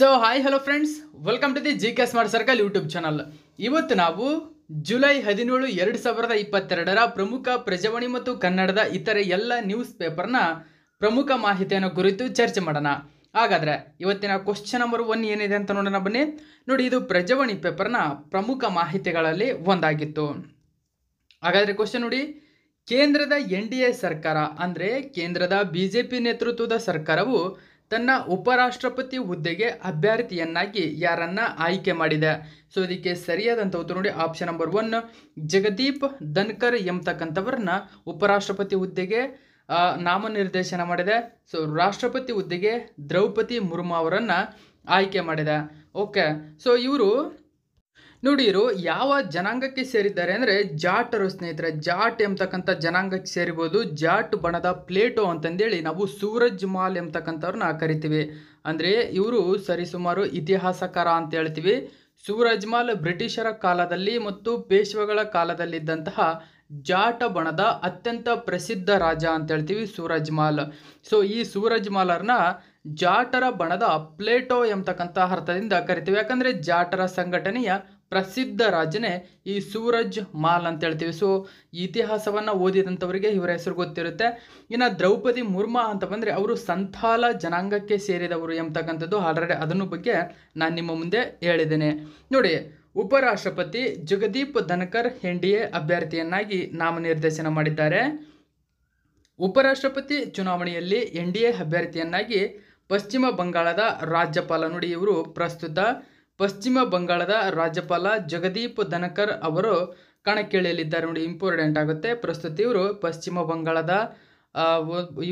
so hi hello friends welcome to the G K smart circle YouTube channel ಇವತ್ತು ನಾವು July ಹದಿನೇಳು ಎರಡು ಸಾವಿರದ ಇಪ್ಪತ್ತೆರಡರ ಪ್ರಮುಖ ಪ್ರಜಾವಾಣಿ ಮತ್ತು ಕನ್ನಡದ ಇತರೆ ಎಲ್ಲ ನ್ಯೂಸ್ ಪೇಪರ್ನ ಪ್ರಮುಖ ಮಾಹಿತಿಯನ್ನು ಕುರಿತು ಚರ್ಚೆ ಮಾಡೋಣ ಹಾಗಾದರೆ ಇವತ್ತಿನ ಕ್ವಶನ್ ನಂಬರ್ ಒನ್ ಏನಿದೆ ಅಂತ ನೋಡೋಣ ಬನ್ನಿ ನೋಡಿ ಇದು ಪ್ರಜಾವಾಣಿ ಪೇಪರ್ನ ಪ್ರಮುಖ ಮಾಹಿತಿಗಳಲ್ಲಿ ಒಂದಾಗಿತ್ತು ಹಾಗಾದರೆ ಕ್ವಶನ್ ನೋಡಿ ಕೇಂದ್ರದ ಎನ್ ಡಿ ಎ ಸರ್ಕಾರ ಅಂದರೆ ಕೇಂದ್ರದ ಬಿ ಜೆ ಪಿ ನೇತೃತ್ವದ ಸರ್ಕಾರವು ತನ್ನ ಉಪರಾಷ್ಟ್ರಪತಿ ಹುದ್ದೆಗೆ ಅಭ್ಯರ್ಥಿಯನ್ನಾಗಿ ಯಾರನ್ನ ಆಯ್ಕೆ ಮಾಡಿದೆ ಸೊ ಇದಕ್ಕೆ ಸರಿಯಾದಂಥ ಉತ್ತರ ನೋಡಿ option number one Jagdeep Dhankhar ಎಂಬತಕ್ಕಂಥವ್ರನ್ನ ಉಪರಾಷ್ಟ್ರಪತಿ ಹುದ್ದೆಗೆ ನಾಮನಿರ್ದೇಶನ ಮಾಡಿದೆ ಸೊ ರಾಷ್ಟ್ರಪತಿ ಹುದ್ದೆಗೆ ದ್ರೌಪದಿ ಮುರ್ಮು ಅವರನ್ನು ಆಯ್ಕೆ ಮಾಡಿದೆ ಓಕೆ ಸೊ ಇವರು ನೋಡಿ ಇವರು ಯಾವ ಜನಾಂಗಕ್ಕೆ ಸೇರಿದ್ದಾರೆ ಅಂದರೆ ಜಾಟರು ಸ್ನೇಹಿತರೆ ಜಾಟ್ ಎಂಬತಕ್ಕಂಥ ಜನಾಂಗಕ್ಕೆ ಸೇರಿಬೋದು ಜಾಟ್ ಬಣದ ಪ್ಲೇಟೋ ಅಂತಂದೇಳಿ ನಾವು ಸೂರಜ್ ಮಾಲ್ ಎಂಬತಕ್ಕಂಥವ್ರನ್ನ ಕರಿತೀವಿ ಅಂದರೆ ಇವರು ಸರಿಸುಮಾರು ಇತಿಹಾಸಕಾರ ಅಂತ ಹೇಳ್ತೀವಿ ಸೂರಜ್ ಮಾಲ್ ಬ್ರಿಟಿಷರ ಕಾಲದಲ್ಲಿ ಮತ್ತು ಪೇಶ್ವೆಗಳ ಕಾಲದಲ್ಲಿದ್ದಂತಹ ಜಾಟ ಬಣದ ಅತ್ಯಂತ ಪ್ರಸಿದ್ಧ ರಾಜ ಅಂತ ಹೇಳ್ತೀವಿ ಸೂರಜ್ ಮಾಲ್ ಸೊ ಈ ಸೂರಜ್ ಮಾಲರ್ನ ಜಾಟರ ಬಣದ ಪ್ಲೇಟೋ ಎಂಬತಕ್ಕಂಥ ಅರ್ಥದಿಂದ ಕರಿತೀವಿ ಯಾಕಂದರೆ ಜಾಟರ ಸಂಘಟನೆಯ ಪ್ರಸಿದ್ಧ ರಾಜನೇ ಈ ಸೂರಜ್ ಮಾಲ್ ಅಂತ ಹೇಳ್ತೀವಿ ಸೊ ಇತಿಹಾಸವನ್ನು ಓದಿದಂಥವರಿಗೆ ಇವರ ಹೆಸರು ಗೊತ್ತಿರುತ್ತೆ ಇನ್ನು ದ್ರೌಪದಿ ಮುರ್ಮಾ ಅಂತ ಬಂದರೆ ಅವರು ಸಂಥಾಲ ಜನಾಂಗಕ್ಕೆ ಸೇರಿದವರು ಎಂಬತಕ್ಕಂಥದ್ದು ಆಲ್ರೆಡಿ ಅದನ್ನು ಬಗ್ಗೆ ನಾನು ನಿಮ್ಮ ಮುಂದೆ ಹೇಳಿದ್ದೇನೆ ನೋಡಿ ಉಪರಾಷ್ಟ್ರಪತಿ Jagdeep Dhankhar N D A ಅಭ್ಯರ್ಥಿಯನ್ನಾಗಿ ನಾಮನಿರ್ದೇಶನ ಮಾಡಿದ್ದಾರೆ ಉಪರಾಷ್ಟ್ರಪತಿ ಚುನಾವಣೆಯಲ್ಲಿ ಎನ್ ಡಿ ಎ ಅಭ್ಯರ್ಥಿಯನ್ನಾಗಿ ಪಶ್ಚಿಮ ಬಂಗಾಳದ ರಾಜ್ಯಪಾಲ ನೋಡಿ ಇವರು ಪ್ರಸ್ತುತ ಪಶ್ಚಿಮ ಬಂಗಾಳದ ರಾಜ್ಯಪಾಲ ಜಗದೀಪ್ ಧನಕರ್ ಅವರು ಕಣಕ್ಕಿಳಿಯಲಿದ್ದಾರೆ ನೋಡಿ ಇಂಪಾರ್ಟೆಂಟ್ ಆಗುತ್ತೆ ಪ್ರಸ್ತುತ ಇವರು ಪಶ್ಚಿಮ ಬಂಗಾಳದ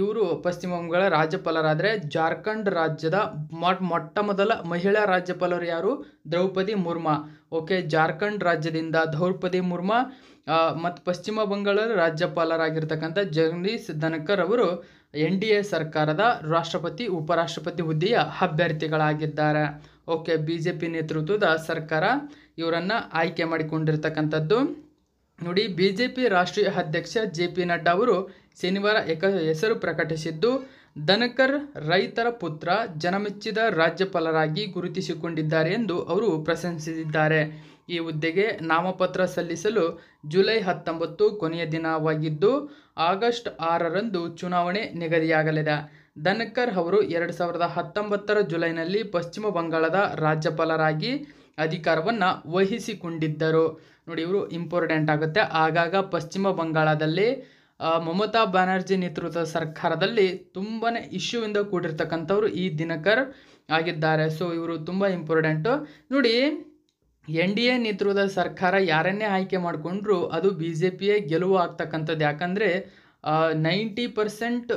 ಇವರು ಪಶ್ಚಿಮ ಬಂಗಾಳ ರಾಜ್ಯಪಾಲರಾದರೆ ಜಾರ್ಖಂಡ್ ರಾಜ್ಯದ ಮೊಟ್ಟ ಮೊದಲ ಮಹಿಳಾ ರಾಜ್ಯಪಾಲರು ಯಾರು ದ್ರೌಪದಿ ಮುರ್ಮಾ ಓಕೆ ಜಾರ್ಖಂಡ್ ರಾಜ್ಯದಿಂದ ದ್ರೌಪದಿ ಮುರ್ಮಾ ಮತ್ತು ಪಶ್ಚಿಮ ಬಂಗಾಳ ರಾಜ್ಯಪಾಲರಾಗಿರ್ತಕ್ಕಂಥ ಜಗದೀಶ್ ಧನಕರ್ ಅವರು ಎನ್ ಡಿ ಎ ಸರ್ಕಾರದ ರಾಷ್ಟ್ರಪತಿ ಉಪರಾಷ್ಟ್ರಪತಿ ಹುದ್ದೆಯ ಅಭ್ಯರ್ಥಿಗಳಾಗಿದ್ದಾರೆ ಓಕೆ ಬಿ ಜೆ ಪಿ ನೇತೃತ್ವದ ಸರ್ಕಾರ ಇವರನ್ನು ಆಯ್ಕೆ ಮಾಡಿಕೊಂಡಿರ್ತಕ್ಕಂಥದ್ದು ನೋಡಿ ಬಿ ಜೆ ಪಿ ರಾಷ್ಟ್ರೀಯ ಅಧ್ಯಕ್ಷ ಜೆ ಪಿ ನಡ್ಡಾ ಅವರು ಶನಿವಾರ ಏಕ ಹೆಸರು ಪ್ರಕಟಿಸಿದ್ದು ದನಕರ್ ರೈತರ ಪುತ್ರ ಜನಮೆಚ್ಚಿದ ರಾಜ್ಯಪಾಲರಾಗಿ ಗುರುತಿಸಿಕೊಂಡಿದ್ದಾರೆ ಎಂದು ಅವರು ಪ್ರಶಂಸಿಸಿದ್ದಾರೆ ಈ ಹುದ್ದೆಗೆ ನಾಮಪತ್ರ ಸಲ್ಲಿಸಲು ಜುಲೈ ಹತ್ತೊಂಬತ್ತು ಕೊನೆಯ ದಿನವಾಗಿದ್ದು ಆಗಸ್ಟ್ ಆರರಂದು ಚುನಾವಣೆ ನಿಗದಿಯಾಗಲಿದೆ ದನಕರ್ ಅವರು ಎರಡು ಸಾವಿರದ ಹತ್ತೊಂಬತ್ತರ ಜುಲೈನಲ್ಲಿ ಪಶ್ಚಿಮ ಬಂಗಾಳದ ರಾಜ್ಯಪಾಲರಾಗಿ ಅಧಿಕಾರವನ್ನು ವಹಿಸಿಕೊಂಡಿದ್ದರು ನೋಡಿ ಇವರು ಇಂಪಾರ್ಟೆಂಟ್ ಆಗುತ್ತೆ ಆಗಾಗ ಪಶ್ಚಿಮ ಬಂಗಾಳದಲ್ಲಿ ಮಮತಾ ಬ್ಯಾನರ್ಜಿ ನೇತೃತ್ವದ ಸರ್ಕಾರದಲ್ಲಿ ತುಂಬಾ ಇಶ್ಯೂವಿಂದ ಕೂಡಿರ್ತಕ್ಕಂಥವ್ರು ಈ ದಿನಕರ್ ಆಗಿದ್ದಾರೆ ಸೊ ಇವರು ತುಂಬ ಇಂಪಾರ್ಟೆಂಟು ನೋಡಿ ಎನ್ ಡಿ ಎ ನೇತೃತ್ವದ ಸರ್ಕಾರ ಯಾರನ್ನೇ ಆಯ್ಕೆ ಮಾಡಿಕೊಂಡ್ರು ಅದು ಬಿ ಜೆ ಪಿಯೇ ಗೆಲುವು ಆಗ್ತಕ್ಕಂಥದ್ದು ಯಾಕಂದರೆ ನೈಂಟಿ ಪರ್ಸೆಂಟ್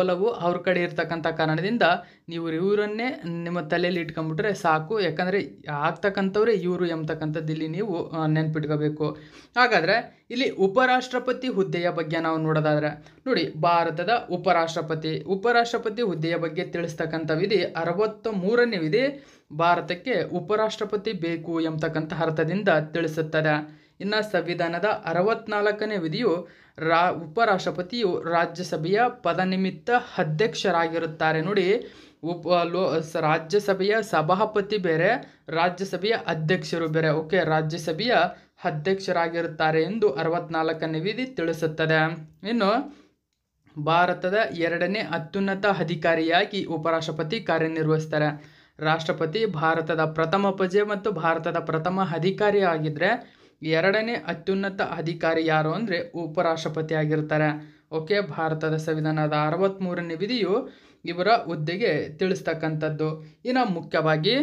ಒಲವು ಅವ್ರ ಕಡೆ ಇರ್ತಕ್ಕಂಥ ಕಾರಣದಿಂದ ನೀವು ಇವರನ್ನೇ ನಿಮ್ಮ ತಲೆಯಲ್ಲಿ ಇಟ್ಕೊಂಬಿಟ್ರೆ ಸಾಕು ಯಾಕಂದರೆ ಆಗ್ತಕ್ಕಂಥವ್ರೆ ಇವರು ಎಂಬತಕ್ಕಂಥದ್ದು ಇಲ್ಲಿ ನೀವು ನೆನ್ಪಿಟ್ಕೋಬೇಕು ಹಾಗಾದರೆ ಇಲ್ಲಿ ಉಪರಾಷ್ಟ್ರಪತಿ ಹುದ್ದೆಯ ಬಗ್ಗೆ ನಾವು ನೋಡೋದಾದರೆ ನೋಡಿ ಭಾರತದ ಉಪರಾಷ್ಟ್ರಪತಿ ಉಪರಾಷ್ಟ್ರಪತಿ ಹುದ್ದೆಯ ಬಗ್ಗೆ ತಿಳಿಸ್ತಕ್ಕಂಥ ವಿಧಿ ಅರವತ್ತ ಮೂರನೇ ವಿಧಿ ಭಾರತಕ್ಕೆ ಉಪರಾಷ್ಟ್ರಪತಿ ಬೇಕು ಎಂಬತಕ್ಕಂಥ ಅರ್ಥದಿಂದ ತಿಳಿಸುತ್ತದೆ ಇನ್ನು ಸಂವಿಧಾನದ ಅರವತ್ನಾಲ್ಕನೇ ವಿಧಿಯು ರಾ ಉಪರಾಷ್ಟ್ರಪತಿಯು ರಾಜ್ಯಸಭೆಯ ಪದನಿಮಿತ್ತ ಅಧ್ಯಕ್ಷರಾಗಿರುತ್ತಾರೆ ನೋಡಿ ಉಪ ಲೋ ರಾಜ್ಯಸಭೆಯ ಸಭಾಪತಿ ಬೇರೆ ರಾಜ್ಯಸಭೆಯ ಅಧ್ಯಕ್ಷರು ಬೇರೆ ಓಕೆ ರಾಜ್ಯಸಭೆಯ ಅಧ್ಯಕ್ಷರಾಗಿರುತ್ತಾರೆ ಎಂದು ಅರವತ್ನಾಲ್ಕನೇ ವಿಧಿ ತಿಳಿಸುತ್ತದೆ ಇನ್ನು ಭಾರತದ ಎರಡನೇ ಅತ್ಯುನ್ನತ ಅಧಿಕಾರಿಯಾಗಿ ಉಪರಾಷ್ಟ್ರಪತಿ ಕಾರ್ಯನಿರ್ವಹಿಸ್ತಾರೆ ರಾಷ್ಟ್ರಪತಿ ಭಾರತದ ಪ್ರಥಮ ಪ್ರಜೆ ಮತ್ತು ಭಾರತದ ಪ್ರಥಮ ಅಧಿಕಾರಿಯಾಗಿದ್ದರೆ ಎರಡನೇ ಅತ್ಯುನ್ನತ ಅಧಿಕಾರಿ ಯಾರು ಅಂದರೆ ಉಪರಾಷ್ಟ್ರಪತಿ ಆಗಿರ್ತಾರೆ ಓಕೆ ಭಾರತದ ಸಂವಿಧಾನದ ಅರವತ್ತ್ಮೂರನೇ ವಿಧಿಯು ಇವರ ಹುದ್ದೆಗೆ ತಿಳಿಸ್ತಕ್ಕಂಥದ್ದು ಇನ್ನು ಮುಖ್ಯವಾಗಿ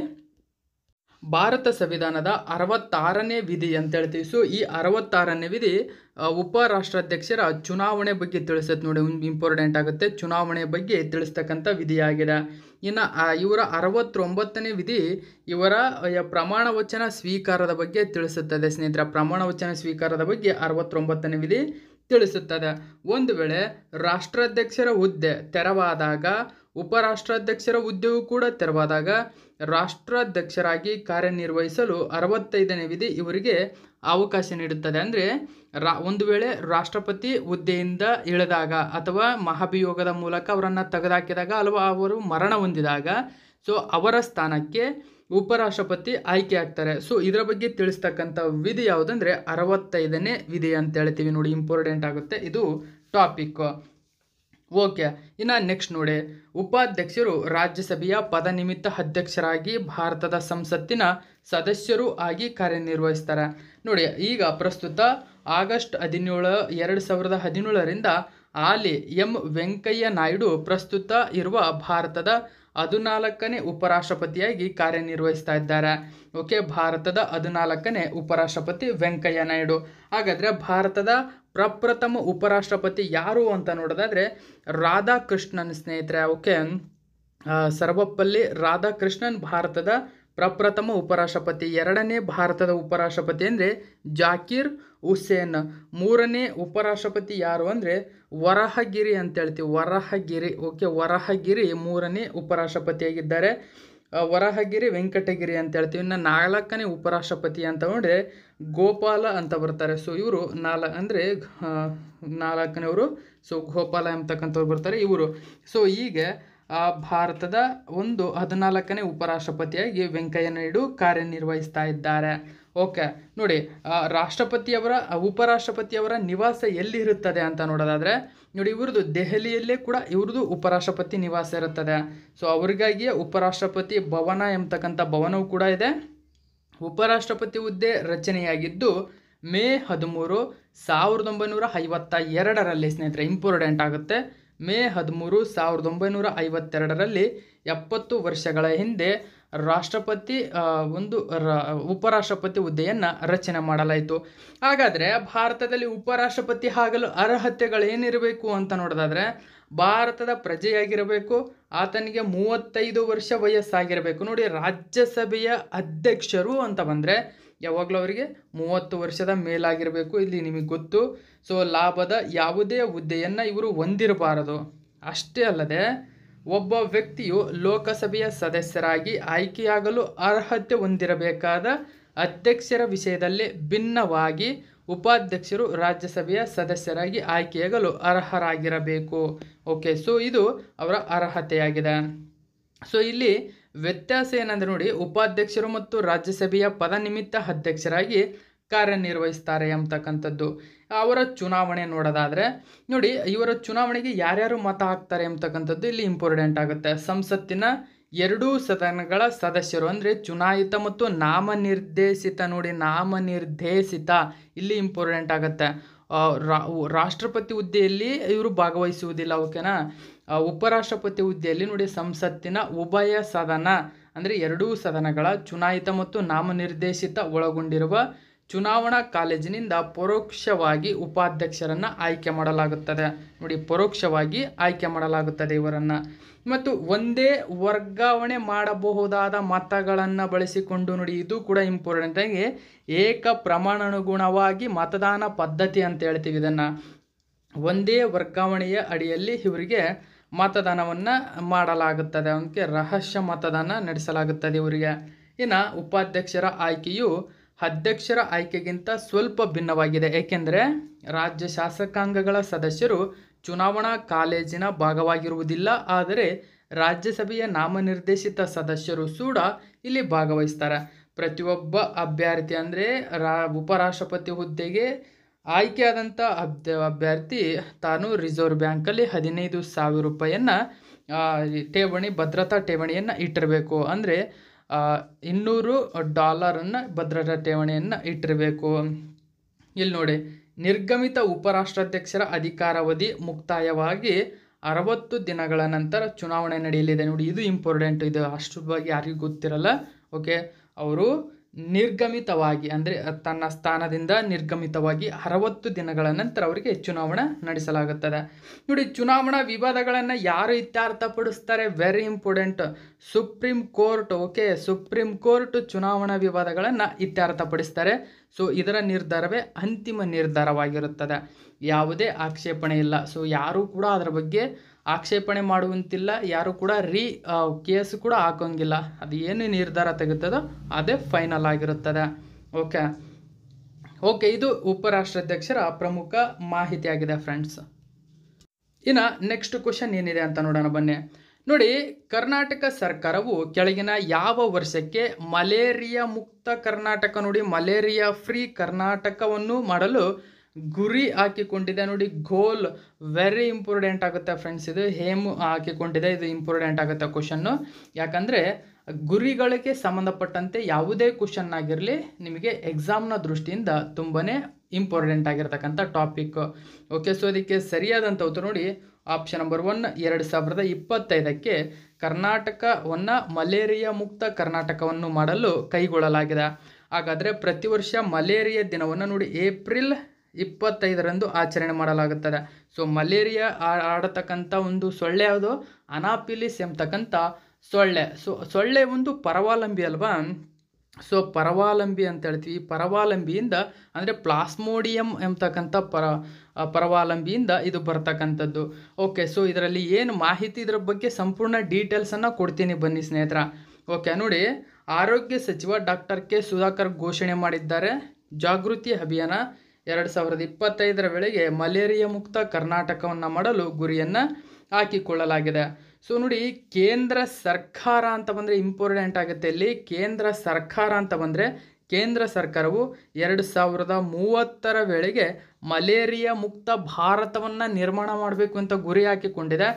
ಭಾರತ ಸಂವಿಧಾನದ ಅರವತ್ತಾರನೇ ವಿಧಿ ಅಂತ ಹೇಳ್ತೀವಿ ಸೊ ಈ ಅರವತ್ತಾರನೇ ವಿಧಿ ಉಪರಾಷ್ಟ್ರಾಧ್ಯಕ್ಷರ ಚುನಾವಣೆ ಬಗ್ಗೆ ತಿಳಿಸುತ್ತೆ ನೋಡಿ ಇಂಪಾರ್ಟೆಂಟ್ ಆಗುತ್ತೆ ಚುನಾವಣೆ ಬಗ್ಗೆ ತಿಳಿಸ್ತಕ್ಕಂಥ ವಿಧಿಯಾಗಿದೆ ಇನ್ನು ಇವರ ಅರವತ್ತೊಂಬತ್ತನೇ ವಿಧಿ ಇವರ ಪ್ರಮಾಣ ವಚನ ಸ್ವೀಕಾರದ ಬಗ್ಗೆ ತಿಳಿಸುತ್ತದೆ ಸ್ನೇಹಿತರ ಪ್ರಮಾಣ ವಚನ ಸ್ವೀಕಾರದ ಬಗ್ಗೆ ಅರವತ್ತೊಂಬತ್ತನೇ ವಿಧಿ ತಿಳಿಸುತ್ತದೆ ಒಂದು ವೇಳೆ ರಾಷ್ಟ್ರಾಧ್ಯಕ್ಷರ ಹುದ್ದೆ ತೆರವಾದಾಗ ಉಪರಾಷ್ಟ್ರಾಧ್ಯಕ್ಷರ ಹುದ್ದೆಯು ಕೂಡ ತೆರವಾದಾಗ ರಾಷ್ಟ್ರಾಧ್ಯಕ್ಷರಾಗಿ ಕಾರ್ಯನಿರ್ವಹಿಸಲು ಅರವತ್ತೈದನೇ ವಿಧಿ ಇವರಿಗೆ ಅವಕಾಶ ನೀಡುತ್ತದೆ ಅಂದರೆ ರಾ ಒಂದು ವೇಳೆ ರಾಷ್ಟ್ರಪತಿ ಹುದ್ದೆಯಿಂದ ಇಳಿದಾಗ ಅಥವಾ ಮಹಾಭಿಯೋಗದ ಮೂಲಕ ಅವರನ್ನು ತೆಗೆದುಹಾಕಿದಾಗ ಅಥವಾ ಅವರು ಮರಣ ಹೊಂದಿದಾಗ ಸೊ ಅವರ ಸ್ಥಾನಕ್ಕೆ ಉಪರಾಷ್ಟ್ರಪತಿ ಆಯ್ಕೆ ಆಗ್ತಾರೆ ಸೊ ಇದರ ಬಗ್ಗೆ ತಿಳಿಸ್ತಕ್ಕಂಥ ವಿಧಿ ಯಾವುದಂದರೆ ಅರವತ್ತೈದನೇ ವಿಧಿ ಅಂತ ಹೇಳ್ತೀವಿ ನೋಡಿ ಇಂಪಾರ್ಟೆಂಟ್ ಆಗುತ್ತೆ ಇದು ಟಾಪಿಕ್ ಓಕೆ ಇನ್ನು ನೆಕ್ಸ್ಟ್ ನೋಡಿ ಉಪಾಧ್ಯಕ್ಷರು ರಾಜ್ಯಸಭೆಯ ಪದನಿಮಿತ್ತ ಅಧ್ಯಕ್ಷರಾಗಿ ಭಾರತದ ಸಂಸತ್ತಿನ ಸದಸ್ಯರೂ ಆಗಿ ಕಾರ್ಯನಿರ್ವಹಿಸ್ತಾರೆ ನೋಡಿ ಈಗ ಪ್ರಸ್ತುತ ಆಗಸ್ಟ್ ಹದಿನೇಳು ಎರಡು ಸಾವಿರದ ಹದಿನೇಳರಿಂದ ಆಲಿ ಎಂ ವೆಂಕಯ್ಯ ನಾಯ್ಡು ಪ್ರಸ್ತುತ ಇರುವ ಭಾರತದ ಹದಿನಾಲ್ಕನೇ ಉಪರಾಷ್ಟ್ರಪತಿಯಾಗಿ ಕಾರ್ಯನಿರ್ವಹಿಸ್ತಾ ಇದ್ದಾರೆ ಓಕೆ ಭಾರತದ ಹದಿನಾಲ್ಕನೇ ಉಪರಾಷ್ಟ್ರಪತಿ ವೆಂಕಯ್ಯ ನಾಯ್ಡು ಹಾಗಾದರೆ ಭಾರತದ ಪ್ರಪ್ರಥಮ ಉಪರಾಷ್ಟ್ರಪತಿ ಯಾರು ಅಂತ ನೋಡೋದಾದರೆ ರಾಧಾಕೃಷ್ಣನ್ ಸ್ನೇಹಿತರೆ ಓಕೆ ಸರ್ವಪಲ್ಲಿ ರಾಧಾಕೃಷ್ಣನ್ ಭಾರತದ ಪ್ರಪ್ರಥಮ ಉಪರಾಷ್ಟ್ರಪತಿ ಎರಡನೇ ಭಾರತದ ಉಪರಾಷ್ಟ್ರಪತಿ ಅಂದರೆ ಜಾಕೀರ್ ಹುಸೇನ್ ಮೂರನೇ ಉಪರಾಷ್ಟ್ರಪತಿ ಯಾರು ಅಂದರೆ ವರಹಗಿರಿ ಅಂತ ಹೇಳ್ತೀವಿ ವರಹಗಿರಿ ಓಕೆ ವರಹಗಿರಿ ಮೂರನೇ ಉಪರಾಷ್ಟ್ರಪತಿಯಾಗಿದ್ದಾರೆ ವರಹಗಿರಿ ವೆಂಕಟಗಿರಿ ಅಂತ ಹೇಳ್ತೀವಿ ಇನ್ನು ನಾಲ್ಕನೇ ಉಪರಾಷ್ಟ್ರಪತಿ ಅಂತ ಅಂದರೆ ಗೋಪಾಲ ಅಂತ ಬರ್ತಾರೆ ಸೊ ಇವರು ನಾಲ್ ಅಂದರೆ ನಾಲ್ಕನೇವರು ಸೊ ಗೋಪಾಲ ಎಂಬತಕ್ಕಂಥವ್ರು ಬರ್ತಾರೆ ಇವರು ಸೊ ಹೀಗೆ ಭಾರತದ ಒಂದು ಹದಿನಾಲ್ಕನೇ ಉಪರಾಷ್ಟ್ರಪತಿಯಾಗಿ ವೆಂಕಯ್ಯ ನಾಯ್ಡು ಕಾರ್ಯನಿರ್ವಹಿಸ್ತಾ ಇದ್ದಾರೆ ಓಕೆ ನೋಡಿ ರಾಷ್ಟ್ರಪತಿಯವರ ಉಪರಾಷ್ಟ್ರಪತಿಯವರ ನಿವಾಸ ಎಲ್ಲಿರುತ್ತದೆ ಅಂತ ನೋಡೋದಾದರೆ ನೋಡಿ ಇವ್ರದ್ದು ದೆಹಲಿಯಲ್ಲೇ ಕೂಡ ಇವ್ರದ್ದು ಉಪರಾಷ್ಟ್ರಪತಿ ನಿವಾಸ ಇರುತ್ತದೆ ಸೊ ಅವರಿಗಾಗಿಯೇ ಉಪರಾಷ್ಟ್ರಪತಿ ಭವನ ಎಂಬತಕ್ಕಂಥ ಭವನವು ಕೂಡ ಇದೆ ಉಪರಾಷ್ಟ್ರಪತಿ ಹುದ್ದೆ ರಚನೆಯಾಗಿದ್ದು ಮೇ ಹದಿಮೂರು ಸಾವಿರದ ಒಂಬೈನೂರ ಐವತ್ತ ಎರಡರಲ್ಲಿ ಸ್ನೇಹಿತರೆ ಇಂಪಾರ್ಟೆಂಟ್ ಆಗುತ್ತೆ ಮೇ ಹದಿಮೂರು ಸಾವಿರದ ಒಂಬೈನೂರ ಐವತ್ತೆರಡರಲ್ಲಿ ಎಪ್ಪತ್ತು ವರ್ಷಗಳ ಹಿಂದೆ ರಾಷ್ಟ್ರಪತಿ ಒಂದು ಉಪರಾಷ್ಟ್ರಪತಿ ಹುದ್ದೆಯನ್ನು ರಚನೆ ಮಾಡಲಾಯಿತು ಹಾಗಾದರೆ ಭಾರತದಲ್ಲಿ ಉಪರಾಷ್ಟ್ರಪತಿ ಆಗಲು ಅರ್ಹತೆಗಳೇನಿರಬೇಕು ಅಂತ ನೋಡೋದಾದರೆ ಭಾರತದ ಪ್ರಜೆಯಾಗಿರಬೇಕು ಆತನಿಗೆ ಮೂವತ್ತೈದು ವರ್ಷ ವಯಸ್ಸಾಗಿರಬೇಕು ನೋಡಿ ರಾಜ್ಯಸಭೆಯ ಅಧ್ಯಕ್ಷರು ಅಂತ ಬಂದರೆ ಯಾವಾಗಲೂ ಅವರಿಗೆ ಮೂವತ್ತು ವರ್ಷದ ಮೇಲಾಗಿರಬೇಕು ಇಲ್ಲಿ ನಿಮಗೆ ಗೊತ್ತು ಸೊ ಲಾಭದ ಯಾವುದೇ ಹುದ್ದೆಯನ್ನು ಇವರು ಹೊಂದಿರಬಾರದು ಅಷ್ಟೇ ಅಲ್ಲದೆ ಒಬ್ಬ ವ್ಯಕ್ತಿಯು ಲೋಕಸಭೆಯ ಸದಸ್ಯರಾಗಿ ಆಯ್ಕೆಯಾಗಲು ಅರ್ಹತೆ ಹೊಂದಿರಬೇಕಾದ ಅಧ್ಯಕ್ಷರ ವಿಷಯದಲ್ಲಿ ಭಿನ್ನವಾಗಿ ಉಪಾಧ್ಯಕ್ಷರು ರಾಜ್ಯಸಭೆಯ ಸದಸ್ಯರಾಗಿ ಆಯ್ಕೆಯಾಗಲು ಅರ್ಹರಾಗಿರಬೇಕು ಓಕೆ ಸೊ ಇದು ಅವರ ಅರ್ಹತೆಯಾಗಿದೆ ಸೊ ಇಲ್ಲಿ ವ್ಯತ್ಯಾಸ ಏನಂದ್ರೆ ನೋಡಿ ಉಪಾಧ್ಯಕ್ಷರು ಮತ್ತು ರಾಜ್ಯಸಭೆಯ ಪದ ನಿಮಿತ್ತ ಅಧ್ಯಕ್ಷರಾಗಿ ಕಾರ್ಯನಿರ್ವಹಿಸ್ತಾರೆ ಎಂಬತಕ್ಕಂಥದ್ದು ಅವರ ಚುನಾವಣೆ ನೋಡೋದಾದರೆ ನೋಡಿ ಇವರ ಚುನಾವಣೆಗೆ ಯಾರ್ಯಾರು ಮತ ಹಾಕ್ತಾರೆ ಎಂಬತಕ್ಕಂಥದ್ದು ಇಲ್ಲಿ ಇಂಪಾರ್ಟೆಂಟ್ ಆಗುತ್ತೆ ಸಂಸತ್ತಿನ ಎರಡೂ ಸದನಗಳ ಸದಸ್ಯರು ಅಂದರೆ ಚುನಾಯಿತ ಮತ್ತು ನಾಮನಿರ್ದೇಶಿತ ನೋಡಿ ನಾಮನಿರ್ದೇಶಿತ ಇಲ್ಲಿ ಇಂಪಾರ್ಟೆಂಟ್ ಆಗುತ್ತೆ ರಾಷ್ಟ್ರಪತಿ ಹುದ್ದೆಯಲ್ಲಿ ಇವರು ಭಾಗವಹಿಸುವುದಿಲ್ಲ ಓಕೆನಾ ಉಪರಾಷ್ಟ್ರಪತಿ ಹುದ್ದೆಯಲ್ಲಿ ನೋಡಿ ಸಂಸತ್ತಿನ ಉಭಯ ಸದನ ಅಂದರೆ ಎರಡೂ ಸದನಗಳ ಚುನಾಯಿತ ಮತ್ತು ನಾಮನಿರ್ದೇಶಿತ ಒಳಗೊಂಡಿರುವ ಚುನಾವಣಾ ಕಾಲೇಜಿನಿಂದ ಪರೋಕ್ಷವಾಗಿ ಉಪಾಧ್ಯಕ್ಷರನ್ನು ಆಯ್ಕೆ ಮಾಡಲಾಗುತ್ತದೆ ನೋಡಿ ಪರೋಕ್ಷವಾಗಿ ಆಯ್ಕೆ ಮಾಡಲಾಗುತ್ತದೆ ಇವರನ್ನು ಮತ್ತು ಒಂದೇ ವರ್ಗಾವಣೆ ಮಾಡಬಹುದಾದ ಮತಗಳನ್ನು ಬಳಸಿಕೊಂಡು ನೋಡಿ ಇದು ಕೂಡ ಇಂಪಾರ್ಟೆಂಟ್ ಆಗಿ ಏಕ ಪ್ರಮಾಣಾನುಗುಣವಾಗಿ ಮತದಾನ ಪದ್ಧತಿ ಅಂತ ಹೇಳ್ತೀವಿ ಇದನ್ನು ಒಂದೇ ವರ್ಗಾವಣೆಯ ಅಡಿಯಲ್ಲಿ ಇವರಿಗೆ ಮತದಾನವನ್ನು ಮಾಡಲಾಗುತ್ತದೆ ಅವನಿಗೆ ರಹಸ್ಯ ಮತದಾನ ನಡೆಸಲಾಗುತ್ತದೆ ಇವರಿಗೆ ಇನ್ನು ಉಪಾಧ್ಯಕ್ಷರ ಆಯ್ಕೆಯು ಅಧ್ಯಕ್ಷರ ಆಯ್ಕೆಗಿಂತ ಸ್ವಲ್ಪ ಭಿನ್ನವಾಗಿದೆ ಏಕೆಂದರೆ ರಾಜ್ಯ ಶಾಸಕಾಂಗಗಳ ಸದಸ್ಯರು ಚುನಾವಣಾ ಕಾಲೇಜಿನ ಭಾಗವಾಗಿರುವುದಿಲ್ಲ ಆದರೆ ರಾಜ್ಯಸಭೆಯ ನಾಮನಿರ್ದೇಶಿತ ಸದಸ್ಯರು ಕೂಡ ಇಲ್ಲಿ ಭಾಗವಹಿಸ್ತಾರೆ ಪ್ರತಿಯೊಬ್ಬ ಅಭ್ಯರ್ಥಿ ಅಂದರೆ ರಾ ಉಪರಾಷ್ಟ್ರಪತಿ ಹುದ್ದೆಗೆ ಆಯ್ಕೆಯಾದಂಥ ಅಭ್ಯ ಅಭ್ಯರ್ಥಿ ತಾನು ರಿಸರ್ವ್ ಬ್ಯಾಂಕಲ್ಲಿ ಹದಿನೈದು ಸಾವಿರ ರೂಪಾಯಿಯನ್ನು ಠೇವಣಿ ಭದ್ರತಾ ಠೇವಣಿಯನ್ನು ಇಟ್ಟಿರಬೇಕು ಅಂದರೆ ಇನ್ನೂರು ಡಾಲರನ್ನು ಭದ್ರತಾ ಠೇವಣಿಯನ್ನು ಇಟ್ಟಿರಬೇಕು ಇಲ್ಲಿ ನೋಡಿ ನಿರ್ಗಮಿತ ಉಪರಾಷ್ಟ್ರಾಧ್ಯಕ್ಷರ ಅಧಿಕಾರಾವಧಿ ಮುಕ್ತಾಯವಾಗಿ ಅರವತ್ತು ದಿನಗಳ ನಂತರ ಚುನಾವಣೆ ನಡೆಯಲಿದೆ ನೋಡಿ ಇದು ಇಂಪಾರ್ಟೆಂಟ್ ಇದು ಅಷ್ಟು ಬಗ್ಗೆ ಯಾರಿಗೂ ಗೊತ್ತಿರಲ್ಲ ಓಕೆ ಅವರು ನಿರ್ಗಮಿತವಾಗಿ ಅಂದರೆ ತನ್ನ ಸ್ಥಾನದಿಂದ ನಿರ್ಗಮಿತವಾಗಿ ಅರವತ್ತು ದಿನಗಳ ನಂತರ ಅವರಿಗೆ ಚುನಾವಣೆ ನಡೆಸಲಾಗುತ್ತದೆ ನೋಡಿ ಚುನಾವಣಾ ವಿವಾದಗಳನ್ನು ಯಾರು ಇತ್ಯರ್ಥಪಡಿಸ್ತಾರೆ very important supreme court okay supreme court ಚುನಾವಣಾ ವಿವಾದಗಳನ್ನು ಇತ್ಯರ್ಥಪಡಿಸ್ತಾರೆ ಸೊ ಇದರ ನಿರ್ಧಾರವೇ ಅಂತಿಮ ನಿರ್ಧಾರವಾಗಿರುತ್ತದೆ ಯಾವುದೇ ಆಕ್ಷೇಪಣೆ ಇಲ್ಲ ಸೊ ಯಾರೂ ಕೂಡ ಅದರ ಬಗ್ಗೆ ಆಕ್ಷೇಪಣೆ ಮಾಡುವಂತಿಲ್ಲ ಯಾರು ಕೂಡ ರೀ ಕೇಸ್ ಕೂಡ ಹಾಕೋಂಗಿಲ್ಲ ಅದು ಏನು ನಿರ್ಧಾರ ತೆಗುತ್ತದೋ ಅದೇ ಫೈನಲ್ ಆಗಿರುತ್ತದೆ ಓಕೆ ಓಕೆ ಇದು ಉಪರಾಷ್ಟ್ರಾಧ್ಯಕ್ಷರ ಪ್ರಮುಖ ಮಾಹಿತಿಯಾಗಿದೆ ಫ್ರೆಂಡ್ಸ್ ಇನ್ನು ನೆಕ್ಸ್ಟ್ ಕ್ವಶನ್ ಏನಿದೆ ಅಂತ ನೋಡೋಣ ಬನ್ನಿ ನೋಡಿ ಕರ್ನಾಟಕ ಸರ್ಕಾರವು ಕೆಳಗಿನ ಯಾವ ವರ್ಷಕ್ಕೆ ಮಲೇರಿಯಾ ಮುಕ್ತ ಕರ್ನಾಟಕ ನೋಡಿ ಮಲೇರಿಯಾ ಫ್ರೀ ಕರ್ನಾಟಕವನ್ನು ಮಾಡಲು ಗುರಿ ಹಾಕಿಕೊಂಡಿದೆ ನೋಡಿ ಗೋಲ್ ವೆರಿ ಇಂಪಾರ್ಟೆಂಟ್ ಆಗುತ್ತೆ ಫ್ರೆಂಡ್ಸ್ ಇದು ಹೇಮು ಹಾಕಿಕೊಂಡಿದೆ ಇದು ಇಂಪಾರ್ಟೆಂಟ್ ಆಗುತ್ತೆ ಕ್ವಶನ್ನು ಯಾಕಂದರೆ ಗುರಿಗಳಿಗೆ ಸಂಬಂಧಪಟ್ಟಂತೆ ಯಾವುದೇ ಕ್ವಶನ್ ಆಗಿರಲಿ ನಿಮಗೆ ಎಕ್ಸಾಮ್ನ ದೃಷ್ಟಿಯಿಂದ ತುಂಬಾ ಇಂಪಾರ್ಟೆಂಟ್ ಆಗಿರ್ತಕ್ಕಂಥ ಟಾಪಿಕ್ ಓಕೆ ಸೊ ಅದಕ್ಕೆ ಸರಿಯಾದಂಥ ಉತ್ತರ ನೋಡಿ ಆಪ್ಷನ್ ನಂಬರ್ ಒನ್ ಎರಡು ಸಾವಿರದ ಇಪ್ಪತ್ತೈದಕ್ಕೆ ಕರ್ನಾಟಕವನ್ನು ಮಲೇರಿಯಾ ಮುಕ್ತ ಕರ್ನಾಟಕವನ್ನು ಮಾಡಲು ಕೈಗೊಳ್ಳಲಾಗಿದೆ ಹಾಗಾದರೆ ಪ್ರತಿ ವರ್ಷ ಮಲೇರಿಯಾ ದಿನವನ್ನು ನೋಡಿ ಏಪ್ರಿಲ್ ಇಪ್ಪತ್ತೈದರಂದು ಆಚರಣೆ ಮಾಡಲಾಗುತ್ತದೆ ಸೊ ಮಲೇರಿಯಾ ಆಡತಕ್ಕಂಥ ಒಂದು ಸೊಳ್ಳೆ ಯಾವುದು ಅನಾಪಿಲಿಸ್ ಎಂಬತಕ್ಕಂಥ ಸೊಳ್ಳೆ ಸೊ ಸೊಳ್ಳೆ ಒಂದು ಪರವಾಲಂಬಿ ಅಲ್ವಾ ಸೊ ಪರವಾಲಂಬಿ ಅಂತ ಹೇಳ್ತೀವಿ ಪರವಾಲಂಬಿಯಿಂದ ಅಂದರೆ ಪ್ಲಾಸ್ಮೋಡಿಯಂ ಎಂಬತಕ್ಕಂಥ ಪರ ಪರವಾಲಂಬಿಯಿಂದ ಇದು ಬರ್ತಕ್ಕಂಥದ್ದು ಓಕೆ ಸೊ ಇದರಲ್ಲಿ ಏನು ಮಾಹಿತಿ ಇದರ ಬಗ್ಗೆ ಸಂಪೂರ್ಣ ಡೀಟೇಲ್ಸನ್ನು ಕೊಡ್ತೀನಿ ಬನ್ನಿ ಸ್ನೇಹಿತರ ಓಕೆ ನೋಡಿ ಆರೋಗ್ಯ ಸಚಿವ ಡಾಕ್ಟರ್ ಕೆ ಸುಧಾಕರ್ ಘೋಷಣೆ ಮಾಡಿದ್ದಾರೆ ಜಾಗೃತಿ ಅಭಿಯಾನ ಎರಡು ಸಾವಿರದ ಇಪ್ಪತ್ತೈದರ ವೇಳೆಗೆ ಮಲೇರಿಯಾ ಮುಕ್ತ ಕರ್ನಾಟಕವನ್ನು ಮಾಡಲು ಗುರಿಯನ್ನು ಹಾಕಿಕೊಳ್ಳಲಾಗಿದೆ ಸೊ ನೋಡಿ ಕೇಂದ್ರ ಸರ್ಕಾರ ಅಂತ ಬಂದರೆ ಇಂಪಾರ್ಟೆಂಟ್ ಆಗುತ್ತೆ ಇಲ್ಲಿ ಕೇಂದ್ರ ಸರ್ಕಾರ ಅಂತ ಬಂದರೆ ಕೇಂದ್ರ ಸರ್ಕಾರವು ಎರಡು ಸಾವಿರದ ಮೂವತ್ತರ ವೇಳೆಗೆ ಮಲೇರಿಯಾ ಮುಕ್ತ ಭಾರತವನ್ನು ನಿರ್ಮಾಣ ಮಾಡಬೇಕು ಅಂತ ಗುರಿ ಹಾಕಿಕೊಂಡಿದೆ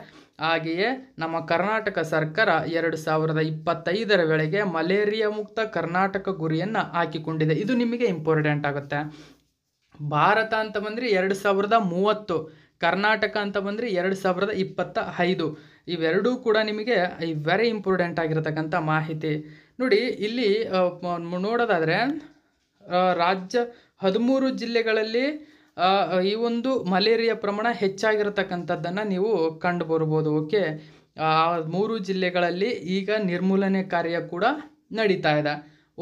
ಹಾಗೆಯೇ ನಮ್ಮ ಕರ್ನಾಟಕ ಸರ್ಕಾರ ಎರಡು ಸಾವಿರದ ಇಪ್ಪತ್ತೈದರ ವೇಳೆಗೆ ಮಲೇರಿಯಾ ಮುಕ್ತ ಕರ್ನಾಟಕ ಗುರಿಯನ್ನು ಹಾಕಿಕೊಂಡಿದೆ ಇದು ನಿಮಗೆ ಇಂಪಾರ್ಟೆಂಟ್ ಆಗುತ್ತೆ ಭಾರತ ಅಂತ ಬಂದರೆ ಎರಡು ಸಾವಿರದ ಮೂವತ್ತು ಕರ್ನಾಟಕ ಅಂತ ಬಂದರೆ ಎರಡು ಸಾವಿರದ ಇಪ್ಪತ್ತ ಐದು ಇವೆರಡೂ ಕೂಡ ನಿಮಗೆ ಐ ವೆರಿ ಇಂಪಾರ್ಟೆಂಟ್ ಆಗಿರತಕ್ಕಂಥ ಮಾಹಿತಿ ನೋಡಿ ಇಲ್ಲಿ ನೋಡೋದಾದರೆ ರಾಜ್ಯ ಹದಿಮೂರು ಜಿಲ್ಲೆಗಳಲ್ಲಿ ಈ ಒಂದು ಮಲೇರಿಯಾ ಪ್ರಮಾಣ ಹೆಚ್ಚಾಗಿರತಕ್ಕಂಥದ್ದನ್ನು ನೀವು ಕಂಡು ಬರ್ಬೋದು ಓಕೆ ಆ ಮೂರು ಜಿಲ್ಲೆಗಳಲ್ಲಿ ಈಗ ನಿರ್ಮೂಲನೆ ಕಾರ್ಯ ಕೂಡ ನಡೀತಾ ಇದೆ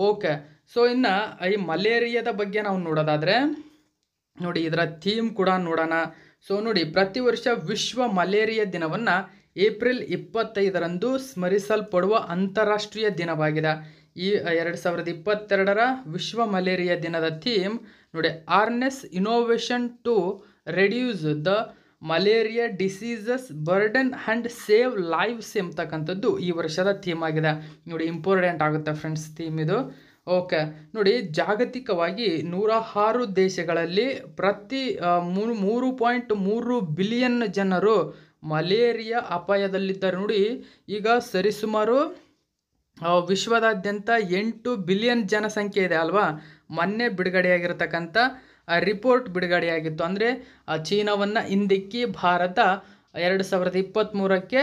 ಓಕೆ ಸೊ ಇನ್ನು ಈ ಮಲೇರಿಯಾದ ಬಗ್ಗೆ ನಾವು ನೋಡೋದಾದರೆ ನೋಡಿ ಇದರ ಥೀಮ್ ಕೂಡ ನೋಡೋಣ ಸೊ ನೋಡಿ ಪ್ರತಿ ವರ್ಷ ವಿಶ್ವ ಮಲೇರಿಯಾ ದಿನವನ್ನು ಏಪ್ರಿಲ್ ಇಪ್ಪತ್ತೈದರಂದು ಸ್ಮರಿಸಲ್ಪಡುವ ಅಂತಾರಾಷ್ಟ್ರೀಯ ದಿನವಾಗಿದೆ ಈ ಎರಡು ಸಾವಿರದ ಇಪ್ಪತ್ತೆರಡರ ವಿಶ್ವ ಮಲೇರಿಯಾ ದಿನದ ಥೀಮ್ ನೋಡಿ harness innovation to reduce the malaria diseases burden and save lives ಎಂಬತಕ್ಕಂಥದ್ದು ಈ ವರ್ಷದ ಥೀಮ್ ಆಗಿದೆ ನೋಡಿ ಇಂಪಾರ್ಟೆಂಟ್ ಆಗುತ್ತೆ ಫ್ರೆಂಡ್ಸ್ ಥೀಮ್ ಇದು ಓಕೆ ನೋಡಿ ಜಾಗತಿಕವಾಗಿ ನೂರ ಆರು ದೇಶಗಳಲ್ಲಿ ಪ್ರತಿ ಮೂರು ಮೂರು ಪಾಯಿಂಟ್ ಮೂರು ಬಿಲಿಯನ್ ಜನರು ಮಲೇರಿಯಾ ಅಪಾಯದಲ್ಲಿದ್ದಾರೆ ನೋಡಿ ಈಗ ಸರಿಸುಮಾರು ವಿಶ್ವದಾದ್ಯಂತ ಎಂಟು ಬಿಲಿಯನ್ ಜನಸಂಖ್ಯೆ ಇದೆ ಅಲ್ವಾ ಮೊನ್ನೆ ಬಿಡುಗಡೆಯಾಗಿರ್ತಕ್ಕಂಥ ರಿಪೋರ್ಟ್ ಬಿಡುಗಡೆಯಾಗಿತ್ತು ಅಂದರೆ ಚೀನಾವನ್ನು ಹಿಂದಿಕ್ಕಿ ಭಾರತ ಎರಡು ಸಾವಿರದ ಇಪ್ಪತ್ತ್ಮೂರಕ್ಕೆ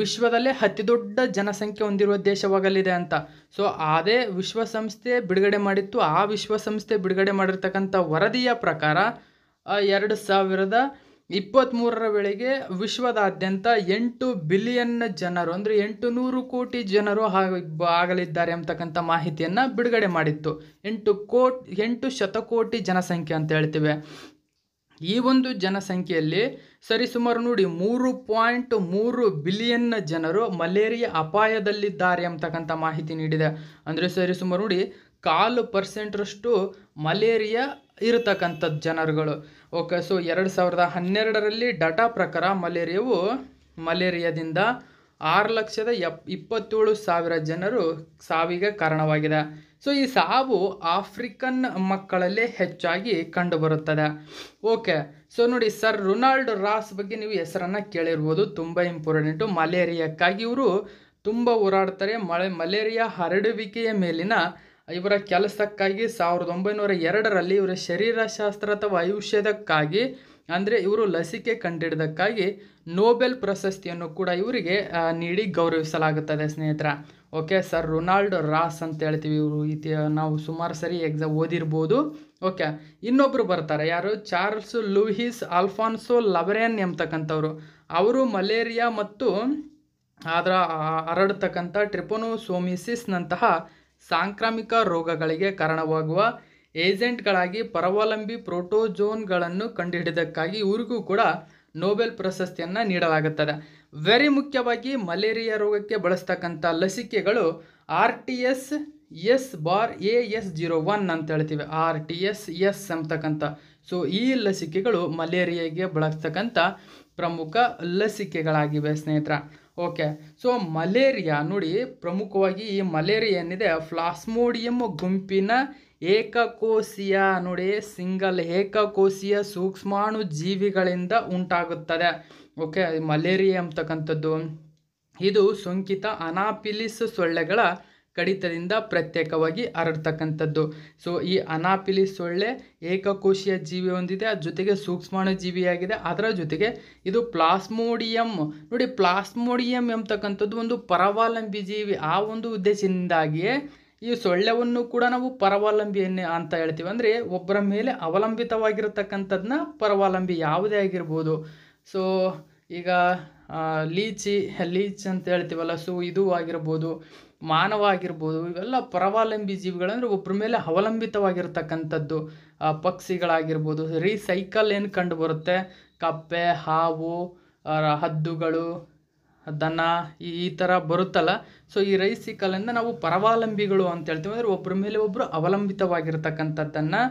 ವಿಶ್ವದಲ್ಲೇ ಅತಿ ದೊಡ್ಡ ಜನಸಂಖ್ಯೆ ಹೊಂದಿರುವ ದೇಶವಾಗಲಿದೆ ಅಂತ ಸೊ ಅದೇ ವಿಶ್ವಸಂಸ್ಥೆ ಬಿಡುಗಡೆ ಮಾಡಿತ್ತು ಆ ವಿಶ್ವಸಂಸ್ಥೆ ಬಿಡುಗಡೆ ಮಾಡಿರ್ತಕ್ಕಂಥ ವರದಿಯ ಪ್ರಕಾರ ಎರಡು ಸಾವಿರದ ಇಪ್ಪತ್ತ್ಮೂರರ ವೇಳೆಗೆ ವಿಶ್ವದಾದ್ಯಂತ ಎಂಟು ಬಿಲಿಯನ್ ಜನರು ಅಂದರೆ ಎಂಟು ನೂರು ಕೋಟಿ ಜನರು ಆಗಲಿದ್ದಾರೆ ಅಂತಕ್ಕಂಥ ಮಾಹಿತಿಯನ್ನು ಬಿಡುಗಡೆ ಮಾಡಿತ್ತು ಎಂಟು ಕೋಟ್ ಎಂಟು ಶತಕೋಟಿ ಜನಸಂಖ್ಯೆ ಅಂತ ಹೇಳ್ತೀವಿ ಈ ಒಂದು ಜನಸಂಖ್ಯೆಯಲ್ಲಿ ಸರಿಸುಮಾರು ನೋಡಿ ಮೂರು ಪಾಯಿಂಟ್ ಮೂರು ಬಿಲಿಯನ್ ಜನರು ಮಲೇರಿಯಾ ಅಪಾಯದಲ್ಲಿದ್ದಾರೆ ಅಂತಕ್ಕಂಥ ಮಾಹಿತಿ ನೀಡಿದೆ ಅಂದರೆ ಸರಿಸುಮಾರು ನೋಡಿ ಕಾಲು ಪರ್ಸೆಂಟ್ರಷ್ಟು ಮಲೇರಿಯಾ ಇರತಕ್ಕಂಥದ್ದು ಜನರುಗಳು ಓಕೆ ಸೊ ಎರಡು ಸಾವಿರದ ಹನ್ನೆರಡರಲ್ಲಿ ಡಾಟಾ ಪ್ರಕಾರ ಮಲೇರಿಯಾವು ಮಲೇರಿಯಾದಿಂದ ಆರು ಲಕ್ಷದ ಎಪ್ ಇಪ್ಪತ್ತೇಳು ಸಾವಿರ ಜನರು ಸಾವಿಗೆ ಕಾರಣವಾಗಿದೆ ಸೊ ಈ ಸಾವು ಆಫ್ರಿಕನ್ ಮಕ್ಕಳಲ್ಲೇ ಹೆಚ್ಚಾಗಿ ಕಂಡುಬರುತ್ತದೆ ಓಕೆ ಸೊ ನೋಡಿ ಸರ್ ರೊನಾಲ್ಡ್ ರಾಸ್ ಬಗ್ಗೆ ನೀವು ಹೆಸರನ್ನು ಕೇಳಿರ್ಬೋದು ತುಂಬ ಇಂಪಾರ್ಟೆಂಟು ಮಲೇರಿಯಾಕ್ಕಾಗಿ ಇವರು ತುಂಬ ಹೋರಾಡ್ತಾರೆ ಮಳೆ ಮಲೇರಿಯಾ ಹರಡುವಿಕೆಯ ಮೇಲಿನ ಇವರ ಕೆಲಸಕ್ಕಾಗಿ ಸಾವಿರದ ಒಂಬೈನೂರ ಎರಡರಲ್ಲಿ ಇವರ ಶರೀರಶಾಸ್ತ್ರ ಅಥವಾ ಔಷಧಕ್ಕಾಗಿ ಅಂದರೆ ಇವರು ಲಸಿಕೆ ಕಂಡಿಡಿದಕ್ಕಾಗಿ ನೋಬೆಲ್ ಪ್ರಶಸ್ತಿಯನ್ನು ಕೂಡ ಇವರಿಗೆ ನೀಡಿ ಗೌರವಿಸಲಾಗುತ್ತದೆ ಸ್ನೇಹಿತರ ಓಕೆ ಸರ್ ರೊನಾಲ್ಡ್ ರಾಸ್ ಅಂತ ಹೇಳ್ತೀವಿ ಇವರು ಇತಿ ನಾವು ಸುಮಾರು ಸರಿ ಎಕ್ಸಾಮ್ ಓದಿರ್ಬೋದು ಓಕೆ ಇನ್ನೊಬ್ಬರು ಬರ್ತಾರೆ ಯಾರು ಚಾರ್ಲ್ಸ್ ಲೂಹಿಸ್ ಅಲ್ಫಾನ್ಸೋ ಲಬರೇನ್ ಎಂಬತಕ್ಕಂಥವ್ರು ಅವರು ಮಲೇರಿಯಾ ಮತ್ತು ಅದರ ಹರಡ್ತಕ್ಕಂಥ ಟ್ರಿಪೊನೋಸೋಮಿಸಿಸ್ನಂತಹ ಸಾಂಕ್ರಾಮಿಕ ರೋಗಗಳಿಗೆ ಕಾರಣವಾಗುವ ಏಜೆಂಟ್ಗಳಾಗಿ ಪರಾವಲಂಬಿ ಪ್ರೋಟೋಜೋನ್ಗಳನ್ನು ಕಂಡುಹಿಡಿದಕ್ಕಾಗಿ ಇವ್ರಿಗೂ ಕೂಡ ನೋಬೆಲ್ ಪ್ರಶಸ್ತಿಯನ್ನು ನೀಡಲಾಗುತ್ತದೆ ವೆರಿ ಮುಖ್ಯವಾಗಿ ಮಲೇರಿಯಾ ರೋಗಕ್ಕೆ ಬಳಸ್ತಕ್ಕಂಥ ಲಸಿಕೆಗಳು R T S S bar A S zero one ಅಂತ ಹೇಳ್ತೀವಿ ಆರ್ ಟಿ ಎಸ್ ಎಸ್ ಅಂತಕ್ಕಂಥ ಸೊ ಈ ಲಸಿಕೆಗಳು ಮಲೇರಿಯಾಗೆ ಬಳಸ್ತಕ್ಕಂಥ ಪ್ರಮುಖ ಲಸಿಕೆಗಳಾಗಿವೆ ಸ್ನೇಹಿತರ ಓಕೆ ಸೊ ಮಲೇರಿಯಾ ನೋಡಿ ಪ್ರಮುಖವಾಗಿ ಈ ಮಲೇರಿಯಾ ಏನಿದೆ ಫ್ಲಾಸ್ಮೋಡಿಯಂ ಗುಂಪಿನ ಏಕಕೋಶೀಯ ನೋಡಿ ಸಿಂಗಲ್ ಏಕಕೋಶೀಯ ಸೂಕ್ಷ್ಮಾಣು ಜೀವಿಗಳಿಂದ ಉಂಟಾಗುತ್ತದೆ ಓಕೆ ಮಲೇರಿಯಾ ಅಂತಕ್ಕಂಥದ್ದು ಇದು ಸೋಂಕಿತ ಅನಾಪಿಲಿಸ್ ಸೊಳ್ಳೆಗಳ ಕಡಿತದಿಂದ ಪ್ರತ್ಯೇಕವಾಗಿ ಹರಡ್ತಕ್ಕಂಥದ್ದು ಸೊ ಈ ಅನಾಪಿಲಿ ಸೊಳ್ಳೆ ಏಕಕೋಶೀಯ ಜೀವಿ ಹೊಂದಿದೆ ಅದ್ರ ಜೊತೆಗೆ ಸೂಕ್ಷ್ಮಾಣು ಜೀವಿಯಾಗಿದೆ ಅದರ ಜೊತೆಗೆ ಇದು ಪ್ಲಾಸ್ಮೋಡಿಯಂ ನೋಡಿ ಪ್ಲಾಸ್ಮೋಡಿಯಂ ಎಂಬತಕ್ಕಂಥದ್ದು ಒಂದು ಪರಾವಲಂಬಿ ಜೀವಿ ಆ ಒಂದು ಉದ್ದೇಶದಿಂದಾಗಿಯೇ ಈ ಸೊಳ್ಳೆವನ್ನು ಕೂಡ ನಾವು ಪರಾವಲಂಬಿಯನ್ನೇ ಅಂತ ಹೇಳ್ತೀವಿ ಅಂದರೆ ಒಬ್ಬರ ಮೇಲೆ ಅವಲಂಬಿತವಾಗಿರತಕ್ಕಂಥದ್ದನ್ನ ಪರಾವಲಂಬಿ ಯಾವುದೇ ಆಗಿರ್ಬೋದು ಸೊ ಈಗ ಲೀಚಿ ಲೀಚ್ ಅಂತ ಹೇಳ್ತೀವಲ್ಲ ಸೊ ಇದು ಆಗಿರ್ಬೋದು ಮಾನವ ಆಗಿರ್ಬೋದು ಇವೆಲ್ಲ ಪರಾವಲಂಬಿ ಜೀವಿಗಳಂದರೆ ಒಬ್ಬರ ಮೇಲೆ ಅವಲಂಬಿತವಾಗಿರ್ತಕ್ಕಂಥದ್ದು ಪಕ್ಷಿಗಳಾಗಿರ್ಬೋದು ರೀಸೈಕಲ್ ಏನು ಕಂಡು ಬರುತ್ತೆ ಕಪ್ಪೆ ಹಾವು ಹದ್ದುಗಳು ದನ ಈ ಈ ಥರ ಬರುತ್ತಲ್ಲ ಸೊ ಈ ರೈಸಿಕಲಿಂದ ನಾವು ಪರವಾಲಂಬಿಗಳು ಅಂತ ಹೇಳ್ತೀವಿ ಅಂದರೆ ಒಬ್ಬರ ಮೇಲೆ ಒಬ್ಬರು ಅವಲಂಬಿತವಾಗಿರ್ತಕ್ಕಂಥದ್ದನ್ನು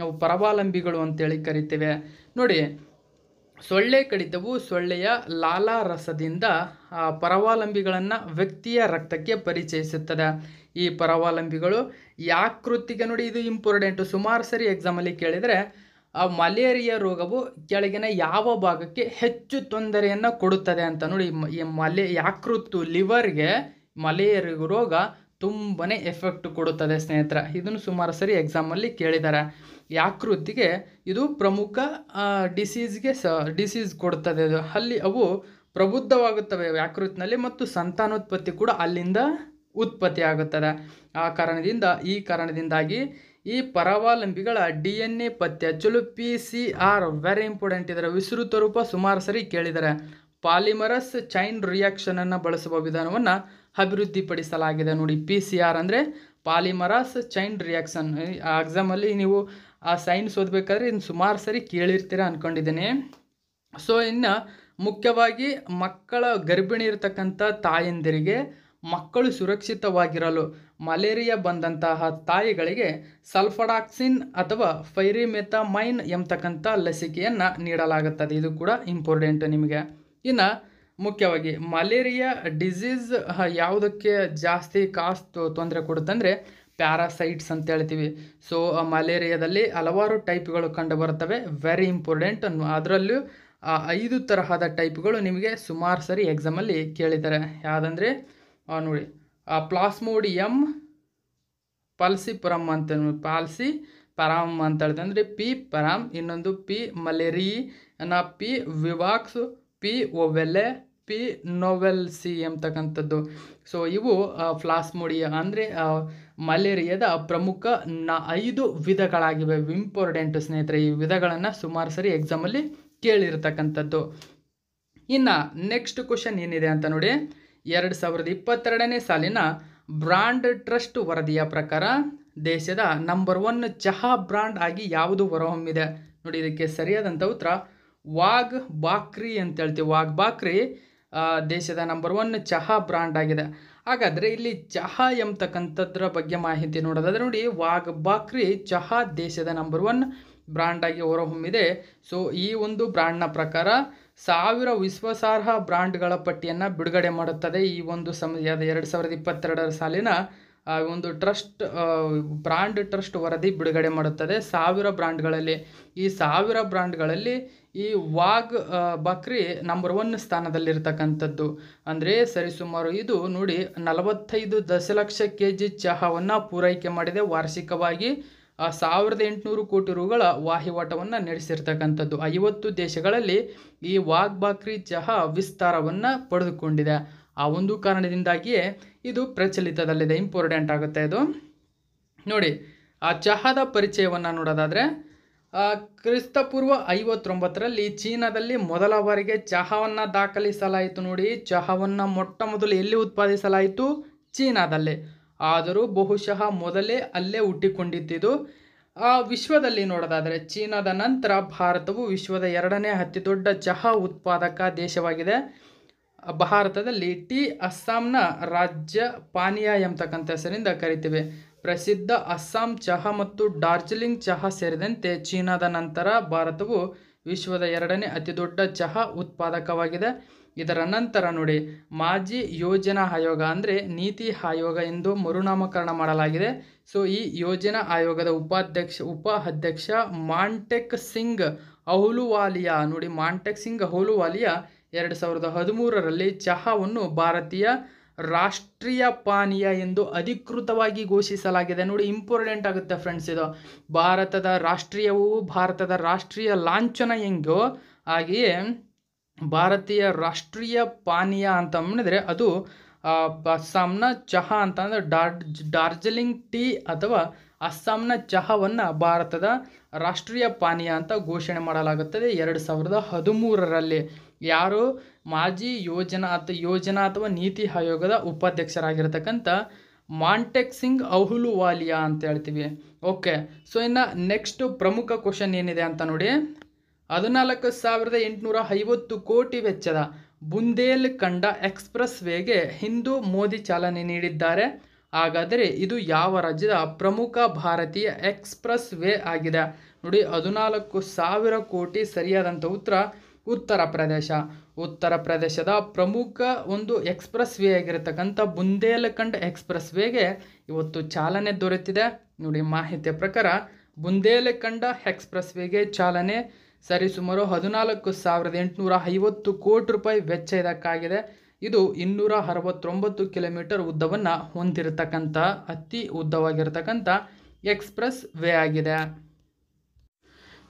ನಾವು ಪರವಾಲಂಬಿಗಳು ಅಂತೇಳಿ ಕರಿತೇವೆ ನೋಡಿ ಸೊಳ್ಳೆ ಕಡಿತವು ಸೊಳ್ಳೆಯ ಲಾಲಾರಸದಿಂದ ಪರವಾಲಂಬಿಗಳನ್ನು ವ್ಯಕ್ತಿಯ ರಕ್ತಕ್ಕೆ ಪರಿಚಯಿಸುತ್ತದೆ ಈ ಪರವಾಲಂಬಿಗಳು ಯಾಕೃತಿಗೆ ನೋಡಿ ಇದು ಇಂಪಾರ್ಟೆಂಟು ಸುಮಾರು ಸರಿ ಎಕ್ಸಾಮಲ್ಲಿ ಕೇಳಿದರೆ ಆ ಮಲೇರಿಯಾ ರೋಗವು ಕೆಳಗಿನ ಯಾವ ಭಾಗಕ್ಕೆ ಹೆಚ್ಚು ತೊಂದರೆಯನ್ನು ಕೊಡುತ್ತದೆ ಅಂತ ನೋಡಿ ಈ ಮಲೆ ಯಾಕೃತ್ತು ಲಿವರ್ಗೆ ಮಲೇರಿಯಾ ರೋಗ ತುಂಬಾ ಎಫೆಕ್ಟ್ ಕೊಡುತ್ತದೆ ಸ್ನೇಹಿತರ ಇದನ್ನು ಸುಮಾರು ಸರಿ ಎಕ್ಸಾಮಲ್ಲಿ ಕೇಳಿದ್ದಾರೆ ಯಾಕೃತಿಗೆ ಇದು ಪ್ರಮುಖ ಡಿಸೀಸ್ಗೆ ಸ ಡಿಸೀಸ್ ಕೊಡುತ್ತದೆ ಅದು ಅಲ್ಲಿ ಅವು ಪ್ರಬುದ್ಧವಾಗುತ್ತವೆ ವ್ಯಾಕೃತಿನಲ್ಲಿ ಮತ್ತು ಸಂತಾನೋತ್ಪತ್ತಿ ಕೂಡ ಅಲ್ಲಿಂದ ಉತ್ಪತ್ತಿ ಆಗುತ್ತದೆ ಆ ಕಾರಣದಿಂದ ಈ ಕಾರಣದಿಂದಾಗಿ ಈ ಪರಾವಲಂಬಿಗಳ ಡಿ ಎನ್ ಎ ಪತ್ತೆ ಹಚ್ಚಲು P C R very important ಇದರ ವಿಸ್ತೃತ ರೂಪ ಸುಮಾರು ಸರಿ ಕೇಳಿದರೆ ಪಾಲಿಮರಸ್ ಚೈನ್ ರಿಯಾಕ್ಷನನ್ನು ಬಳಸುವ ವಿಧಾನವನ್ನು ಅಭಿವೃದ್ಧಿಪಡಿಸಲಾಗಿದೆ ನೋಡಿ ಪಿ ಸಿ ಆರ್ ಅಂದರೆ ಪಾಲಿಮರಸ್ ಚೈನ್ ರಿಯಾಕ್ಷನ್ ಎಕ್ಸಾಮಲ್ಲಿ ನೀವು ಆ ಸೈನ್ಸ್ ಓದಬೇಕಾದ್ರೆ ಇನ್ನು ಸುಮಾರು ಸರಿ ಕೇಳಿರ್ತೀರ ಅಂದ್ಕೊಂಡಿದ್ದೀನಿ ಸೊ ಇನ್ನು ಮುಖ್ಯವಾಗಿ ಮಕ್ಕಳ ಗರ್ಭಿಣಿ ಇರತಕ್ಕಂಥ ತಾಯಂದಿರಿಗೆ ಮಕ್ಕಳು ಸುರಕ್ಷಿತವಾಗಿರಲು ಮಲೇರಿಯಾ ಬಂದಂತಹ ತಾಯಿಗಳಿಗೆ ಸಲ್ಫಡಾಕ್ಸಿನ್ ಅಥವಾ ಫೈರಿಮೆಥಮೈನ್ ಎಂಬತಕ್ಕಂಥ ಲಸಿಕೆಯನ್ನು ನೀಡಲಾಗುತ್ತದೆ ಇದು ಕೂಡ ಇಂಪಾರ್ಟೆಂಟ್ ನಿಮಗೆ ಇನ್ನು ಮುಖ್ಯವಾಗಿ ಮಲೇರಿಯಾ ಡಿಸೀಸ್ ಯಾವುದಕ್ಕೆ ಜಾಸ್ತಿ ಕಾಸ್ಟ್ ತೊಂದರೆ ಕೊಡುತ್ತಂದರೆ ಪ್ಯಾರಾಸೈಟ್ಸ್ ಅಂತ ಹೇಳ್ತೀವಿ ಸೊ ಮಲೇರಿಯಾದಲ್ಲಿ ಹಲವಾರು ಟೈಪ್ಗಳು ಕಂಡು ಬರುತ್ತವೆ ವೆರಿ ಇಂಪಾರ್ಟೆಂಟ್ ಅದರಲ್ಲೂ ಐದು ತರಹದ ಟೈಪ್ಗಳು ನಿಮಗೆ ಸುಮಾರು ಸರಿ ಎಕ್ಸಾಮಲ್ಲಿ ಕೇಳಿದ್ದಾರೆ ಯಾವುದಂದರೆ ನೋಡಿ ಪ್ಲಾಸ್ಮೋಡಿಯಂ ಪಲ್ಸಿಪುರಮ್ ಅಂತ ಪಾಲ್ಸಿ ಪರಾಮ್ ಅಂತ ಹೇಳ್ತಾರೆ ಅಂದರೆ ಪಿ ಪರಾಮ್ ಇನ್ನೊಂದು ಪಿ ಮಲೇರಿ ಮಲೇರಿಯನ P vivax P ovale P knowlesi C ಎಂಬತಕ್ಕಂಥದ್ದು ಸೊ ಇವು ಫ್ಲಾಸ್ಮೋಡಿಯ ಅಂದರೆ ಮಲೇರಿಯಾದ ಪ್ರಮುಖ ನ ಐದು ವಿಧಗಳಾಗಿವೆ ಇಂಪಾರ್ಟೆಂಟ್ ಸ್ನೇಹಿತರೆ ಈ ವಿಧಗಳನ್ನು ಸುಮಾರು ಸರಿ ಎಕ್ಸಾಮಲ್ಲಿ ಕೇಳಿರ್ತಕ್ಕಂಥದ್ದು ಇನ್ನು ನೆಕ್ಸ್ಟ್ ಕ್ವಶನ್ ಏನಿದೆ ಅಂತ ನೋಡಿ ಎರಡು ಸಾವಿರದ ಇಪ್ಪತ್ತೆರಡನೇ ಸಾಲಿನ ಬ್ರಾಂಡ್ ಟ್ರಸ್ಟ್ ವರದಿಯ ಪ್ರಕಾರ ದೇಶದ ನಂಬರ್ ಒನ್ ಚಹಾ ಬ್ರಾಂಡ್ ಆಗಿ ಯಾವುದು ಹೊರಹೊಮ್ಮಿದೆ ನೋಡಿ ಇದಕ್ಕೆ ಸರಿಯಾದಂಥ ಉತ್ತರ ವಾಗ್ ಬಾಕ್ರಿ ಅಂತ ಹೇಳ್ತೀವಿ ವಾಗ್ ಬಾಕ್ರಿ ದೇಶದ ನಂಬರ್ ಒನ್ ಚಹಾ ಬ್ರಾಂಡ್ ಆಗಿದೆ ಹಾಗಾದರೆ ಇಲ್ಲಿ ಚಹಾ ಎಂಬತಕ್ಕಂಥದ್ರ ಬಗ್ಗೆ ಮಾಹಿತಿ ನೋಡೋದಾದ್ರೆ ನೋಡಿ ವಾಗ್ ಬಾಕ್ರಿ ಚಹಾ ದೇಶದ ನಂಬರ್ ಒನ್ ಆಗಿ ಹೊರಹೊಮ್ಮಿದೆ ಸೊ ಈ ಒಂದು ಬ್ರ್ಯಾಂಡ್ನ ಪ್ರಕಾರ ಸಾವಿರ ವಿಶ್ವಾಸಾರ್ಹ ಬ್ರ್ಯಾಂಡ್ಗಳ ಪಟ್ಟಿಯನ್ನು ಬಿಡುಗಡೆ ಮಾಡುತ್ತದೆ ಈ ಒಂದು ಸಮ ಎರಡು ಸಾವಿರದ ಇಪ್ಪತ್ತೆರಡರ ಸಾಲಿನ ಒಂದು ಟ್ರಸ್ಟ್ ಬ್ರ್ಯಾಂಡ್ ಟ್ರಸ್ಟ್ ವರದಿ ಬಿಡುಗಡೆ ಮಾಡುತ್ತದೆ ಸಾವಿರ ಬ್ರ್ಯಾಂಡ್ಗಳಲ್ಲಿ ಈ ಸಾವಿರ ಬ್ರ್ಯಾಂಡ್ಗಳಲ್ಲಿ ಈ ವಾಗ್ ಬಕ್ರಿ ನಂಬರ್ ಒನ್ ಸ್ಥಾನದಲ್ಲಿರ್ತಕ್ಕಂಥದ್ದು ಅಂದರೆ ಸರಿಸುಮಾರು ಇದು ನೋಡಿ ನಲವತ್ತೈದು ದಶಲಕ್ಷ ಕೆ ಜಿ ಚಹಾವನ್ನು ಪೂರೈಕೆ ಮಾಡಿದೆ ವಾರ್ಷಿಕವಾಗಿ ಸಾವಿರದ ಎಂಟುನೂರು ಕೋಟಿ ರೂಗಳ ವಹಿವಾಟವನ್ನು ನಡೆಸಿರ್ತಕ್ಕಂಥದ್ದು ಐವತ್ತು ದೇಶಗಳಲ್ಲಿ ಈ ವಾಗ್ಬಾಕ್ರಿ ಚಹಾ ವಿಸ್ತಾರವನ್ನು ಪಡೆದುಕೊಂಡಿದೆ ಆ ಒಂದು ಕಾರಣದಿಂದಾಗಿಯೇ ಇದು ಪ್ರಚಲಿತದಲ್ಲಿದೆ ಇಂಪಾರ್ಟೆಂಟ್ ಆಗುತ್ತೆ ಇದು ನೋಡಿ ಆ ಚಹಾದ ಪರಿಚಯವನ್ನು ನೋಡೋದಾದರೆ ಕ್ರಿಸ್ತಪೂರ್ವ ಐವತ್ತೊಂಬತ್ತರಲ್ಲಿ ಚೀನಾದಲ್ಲಿ ಮೊದಲ ಬಾರಿಗೆ ಚಹಾವನ್ನು ದಾಖಲಿಸಲಾಯಿತು ನೋಡಿ ಚಹಾವನ್ನು ಮೊಟ್ಟ ಮೊದಲು ಎಲ್ಲಿ ಉತ್ಪಾದಿಸಲಾಯಿತು ಚೀನಾದಲ್ಲಿ ಆದರೂ ಬಹುಶಃ ಮೊದಲೇ ಅಲ್ಲೇ ಹುಟ್ಟಿಕೊಂಡಿದ್ದಿದ್ದು ಆ ವಿಶ್ವದಲ್ಲಿ ನೋಡೋದಾದರೆ ಚೀನಾದ ನಂತರ ಭಾರತವು ವಿಶ್ವದ ಎರಡನೇ ಅತಿ ದೊಡ್ಡ ಚಹಾ ಉತ್ಪಾದಕ ದೇಶವಾಗಿದೆ ಭಾರತದಲ್ಲಿ ಟೀ ಅಸ್ಸಾಂನ ರಾಜ್ಯ ಪಾನೀಯ ಎಂಬತಕ್ಕಂಥ ಹೆಸರಿಂದ ಕರಿತೀವಿ ಪ್ರಸಿದ್ಧ ಅಸ್ಸಾಂ ಚಹಾ ಮತ್ತು ಡಾರ್ಜಿಲಿಂಗ್ ಚಹಾ ಸೇರಿದಂತೆ ಚೀನಾದ ನಂತರ ಭಾರತವು ವಿಶ್ವದ ಎರಡನೇ ಅತಿ ದೊಡ್ಡ ಚಹಾ ಉತ್ಪಾದಕವಾಗಿದೆ ಇದರ ನಂತರ ನೋಡಿ ಮಾಜಿ ಯೋಜನಾ ಆಯೋಗ ಅಂದರೆ ನೀತಿ ಆಯೋಗ ಎಂದು ಮರುನಾಮಕರಣ ಮಾಡಲಾಗಿದೆ ಸೊ ಈ ಯೋಜನಾ ಆಯೋಗದ ಉಪಾಧ್ಯಕ್ಷ ಉಪ ಅಧ್ಯಕ್ಷ ಮಾಂಟೆಕ್ ಸಿಂಗ್ ಅಹುಲುವಾಲಿಯಾ ನೋಡಿ ಮಾಂಟೆಕ್ ಸಿಂಗ್ ಅಹುಲುವಾಲಿಯಾ ಎರಡು ಸಾವಿರದ ಹದಿಮೂರರಲ್ಲಿ ಚಹಾವನ್ನು ಭಾರತೀಯ ರಾಷ್ಟ್ರೀಯ ಪಾನೀಯ ಎಂದು ಅಧಿಕೃತವಾಗಿ ಘೋಷಿಸಲಾಗಿದೆ ನೋಡಿ ಇಂಪಾರ್ಟೆಂಟ್ ಆಗುತ್ತೆ ಫ್ರೆಂಡ್ಸ್ ಇದು ಭಾರತದ ರಾಷ್ಟ್ರೀಯವು ಭಾರತದ ರಾಷ್ಟ್ರೀಯ ಲಾಂಛನ ಹೆಂಗೋ ಹಾಗೆಯೇ ಭಾರತೀಯ ರಾಷ್ಟ್ರೀಯ ಪಾನೀಯ ಅಂತ ಅಂದರೆ ಅದು ಅಸ್ಸಾಂನ ಚಹಾ ಅಂತ ಅಂದರೆ ಡಾರ್ಜ್ ಡಾರ್ಜಿಲಿಂಗ್ ಟೀ ಅಥವಾ ಅಸ್ಸಾಂನ ಚಹಾವನ್ನು ಭಾರತದ ರಾಷ್ಟ್ರೀಯ ಪಾನೀಯ ಅಂತ ಘೋಷಣೆ ಮಾಡಲಾಗುತ್ತದೆ ಎರಡು ಸಾವಿರದ ಹದಿಮೂರರಲ್ಲಿ ಯಾರು ಮಾಜಿ ಯೋಜನಾ ಅಥವಾ ಯೋಜನಾ ಅಥವಾ ನೀತಿ ಆಯೋಗದ ಉಪಾಧ್ಯಕ್ಷರಾಗಿರ್ತಕ್ಕಂಥ ಮಾಂಟೆಕ್ ಸಿಂಗ್ ಅಹುಲುವಾಲಿಯಾ ಅಂತ ಹೇಳ್ತೀವಿ ಓಕೆ ಸೊ ಇನ್ನು ನೆಕ್ಸ್ಟ್ ಪ್ರಮುಖ ಕ್ವಶನ್ ಏನಿದೆ ಅಂತ ನೋಡಿ ಹದಿನಾಲ್ಕು ಸಾವಿರದ ಎಂಟುನೂರ ಐವತ್ತು ಕೋಟಿ ವೆಚ್ಚದ ಬುಂದೇಲ್ ಖಂಡ ಎಕ್ಸ್ಪ್ರೆಸ್ ವೇಗೆ ಹಿಂದೂ ಮೋದಿ ಚಾಲನೆ ನೀಡಿದ್ದಾರೆ ಹಾಗಾದರೆ ಇದು ಯಾವ ರಾಜ್ಯದ ಪ್ರಮುಖ ಭಾರತೀಯ ಎಕ್ಸ್ಪ್ರೆಸ್ ವೇ ಆಗಿದೆ ನೋಡಿ ಹದಿನಾಲ್ಕು ಸಾವಿರ ಕೋಟಿ ಸರಿಯಾದಂಥ ಉತ್ತರ ಉತ್ತರ ಪ್ರದೇಶ ಉತ್ತರ ಪ್ರದೇಶದ ಪ್ರಮುಖ ಒಂದು ಎಕ್ಸ್ಪ್ರೆಸ್ ವೇ ಆಗಿರತಕ್ಕಂಥ ಬುಂದೇಲ್ಖಂಡ್ ಎಕ್ಸ್ಪ್ರೆಸ್ ವೇಗೆ ಇವತ್ತು ಚಾಲನೆ ದೊರೆತಿದೆ ನೋಡಿ ಮಾಹಿತಿಯ ಪ್ರಕಾರ ಬುಂದೇಲ್ಖಂಡ ಎಕ್ಸ್ಪ್ರೆಸ್ ವೇಗೆ ಚಾಲನೆ ಸರಿಸುಮಾರು ಹದಿನಾಲ್ಕು ಸಾವಿರದ ಎಂಟುನೂರ ಐವತ್ತು ಕೋಟಿ ರೂಪಾಯಿ ವೆಚ್ಚ ಇದಕ್ಕಾಗಿದೆ ಇದು ಇನ್ನೂರ ಅರವತ್ತೊಂಬತ್ತು ಕಿಲೋಮೀಟರ್ ಉದ್ದವನ್ನು ಹೊಂದಿರತಕ್ಕಂಥ ಅತಿ ಉದ್ದವಾಗಿರತಕ್ಕಂಥ ಎಕ್ಸ್ಪ್ರೆಸ್ ವೇ ಆಗಿದೆ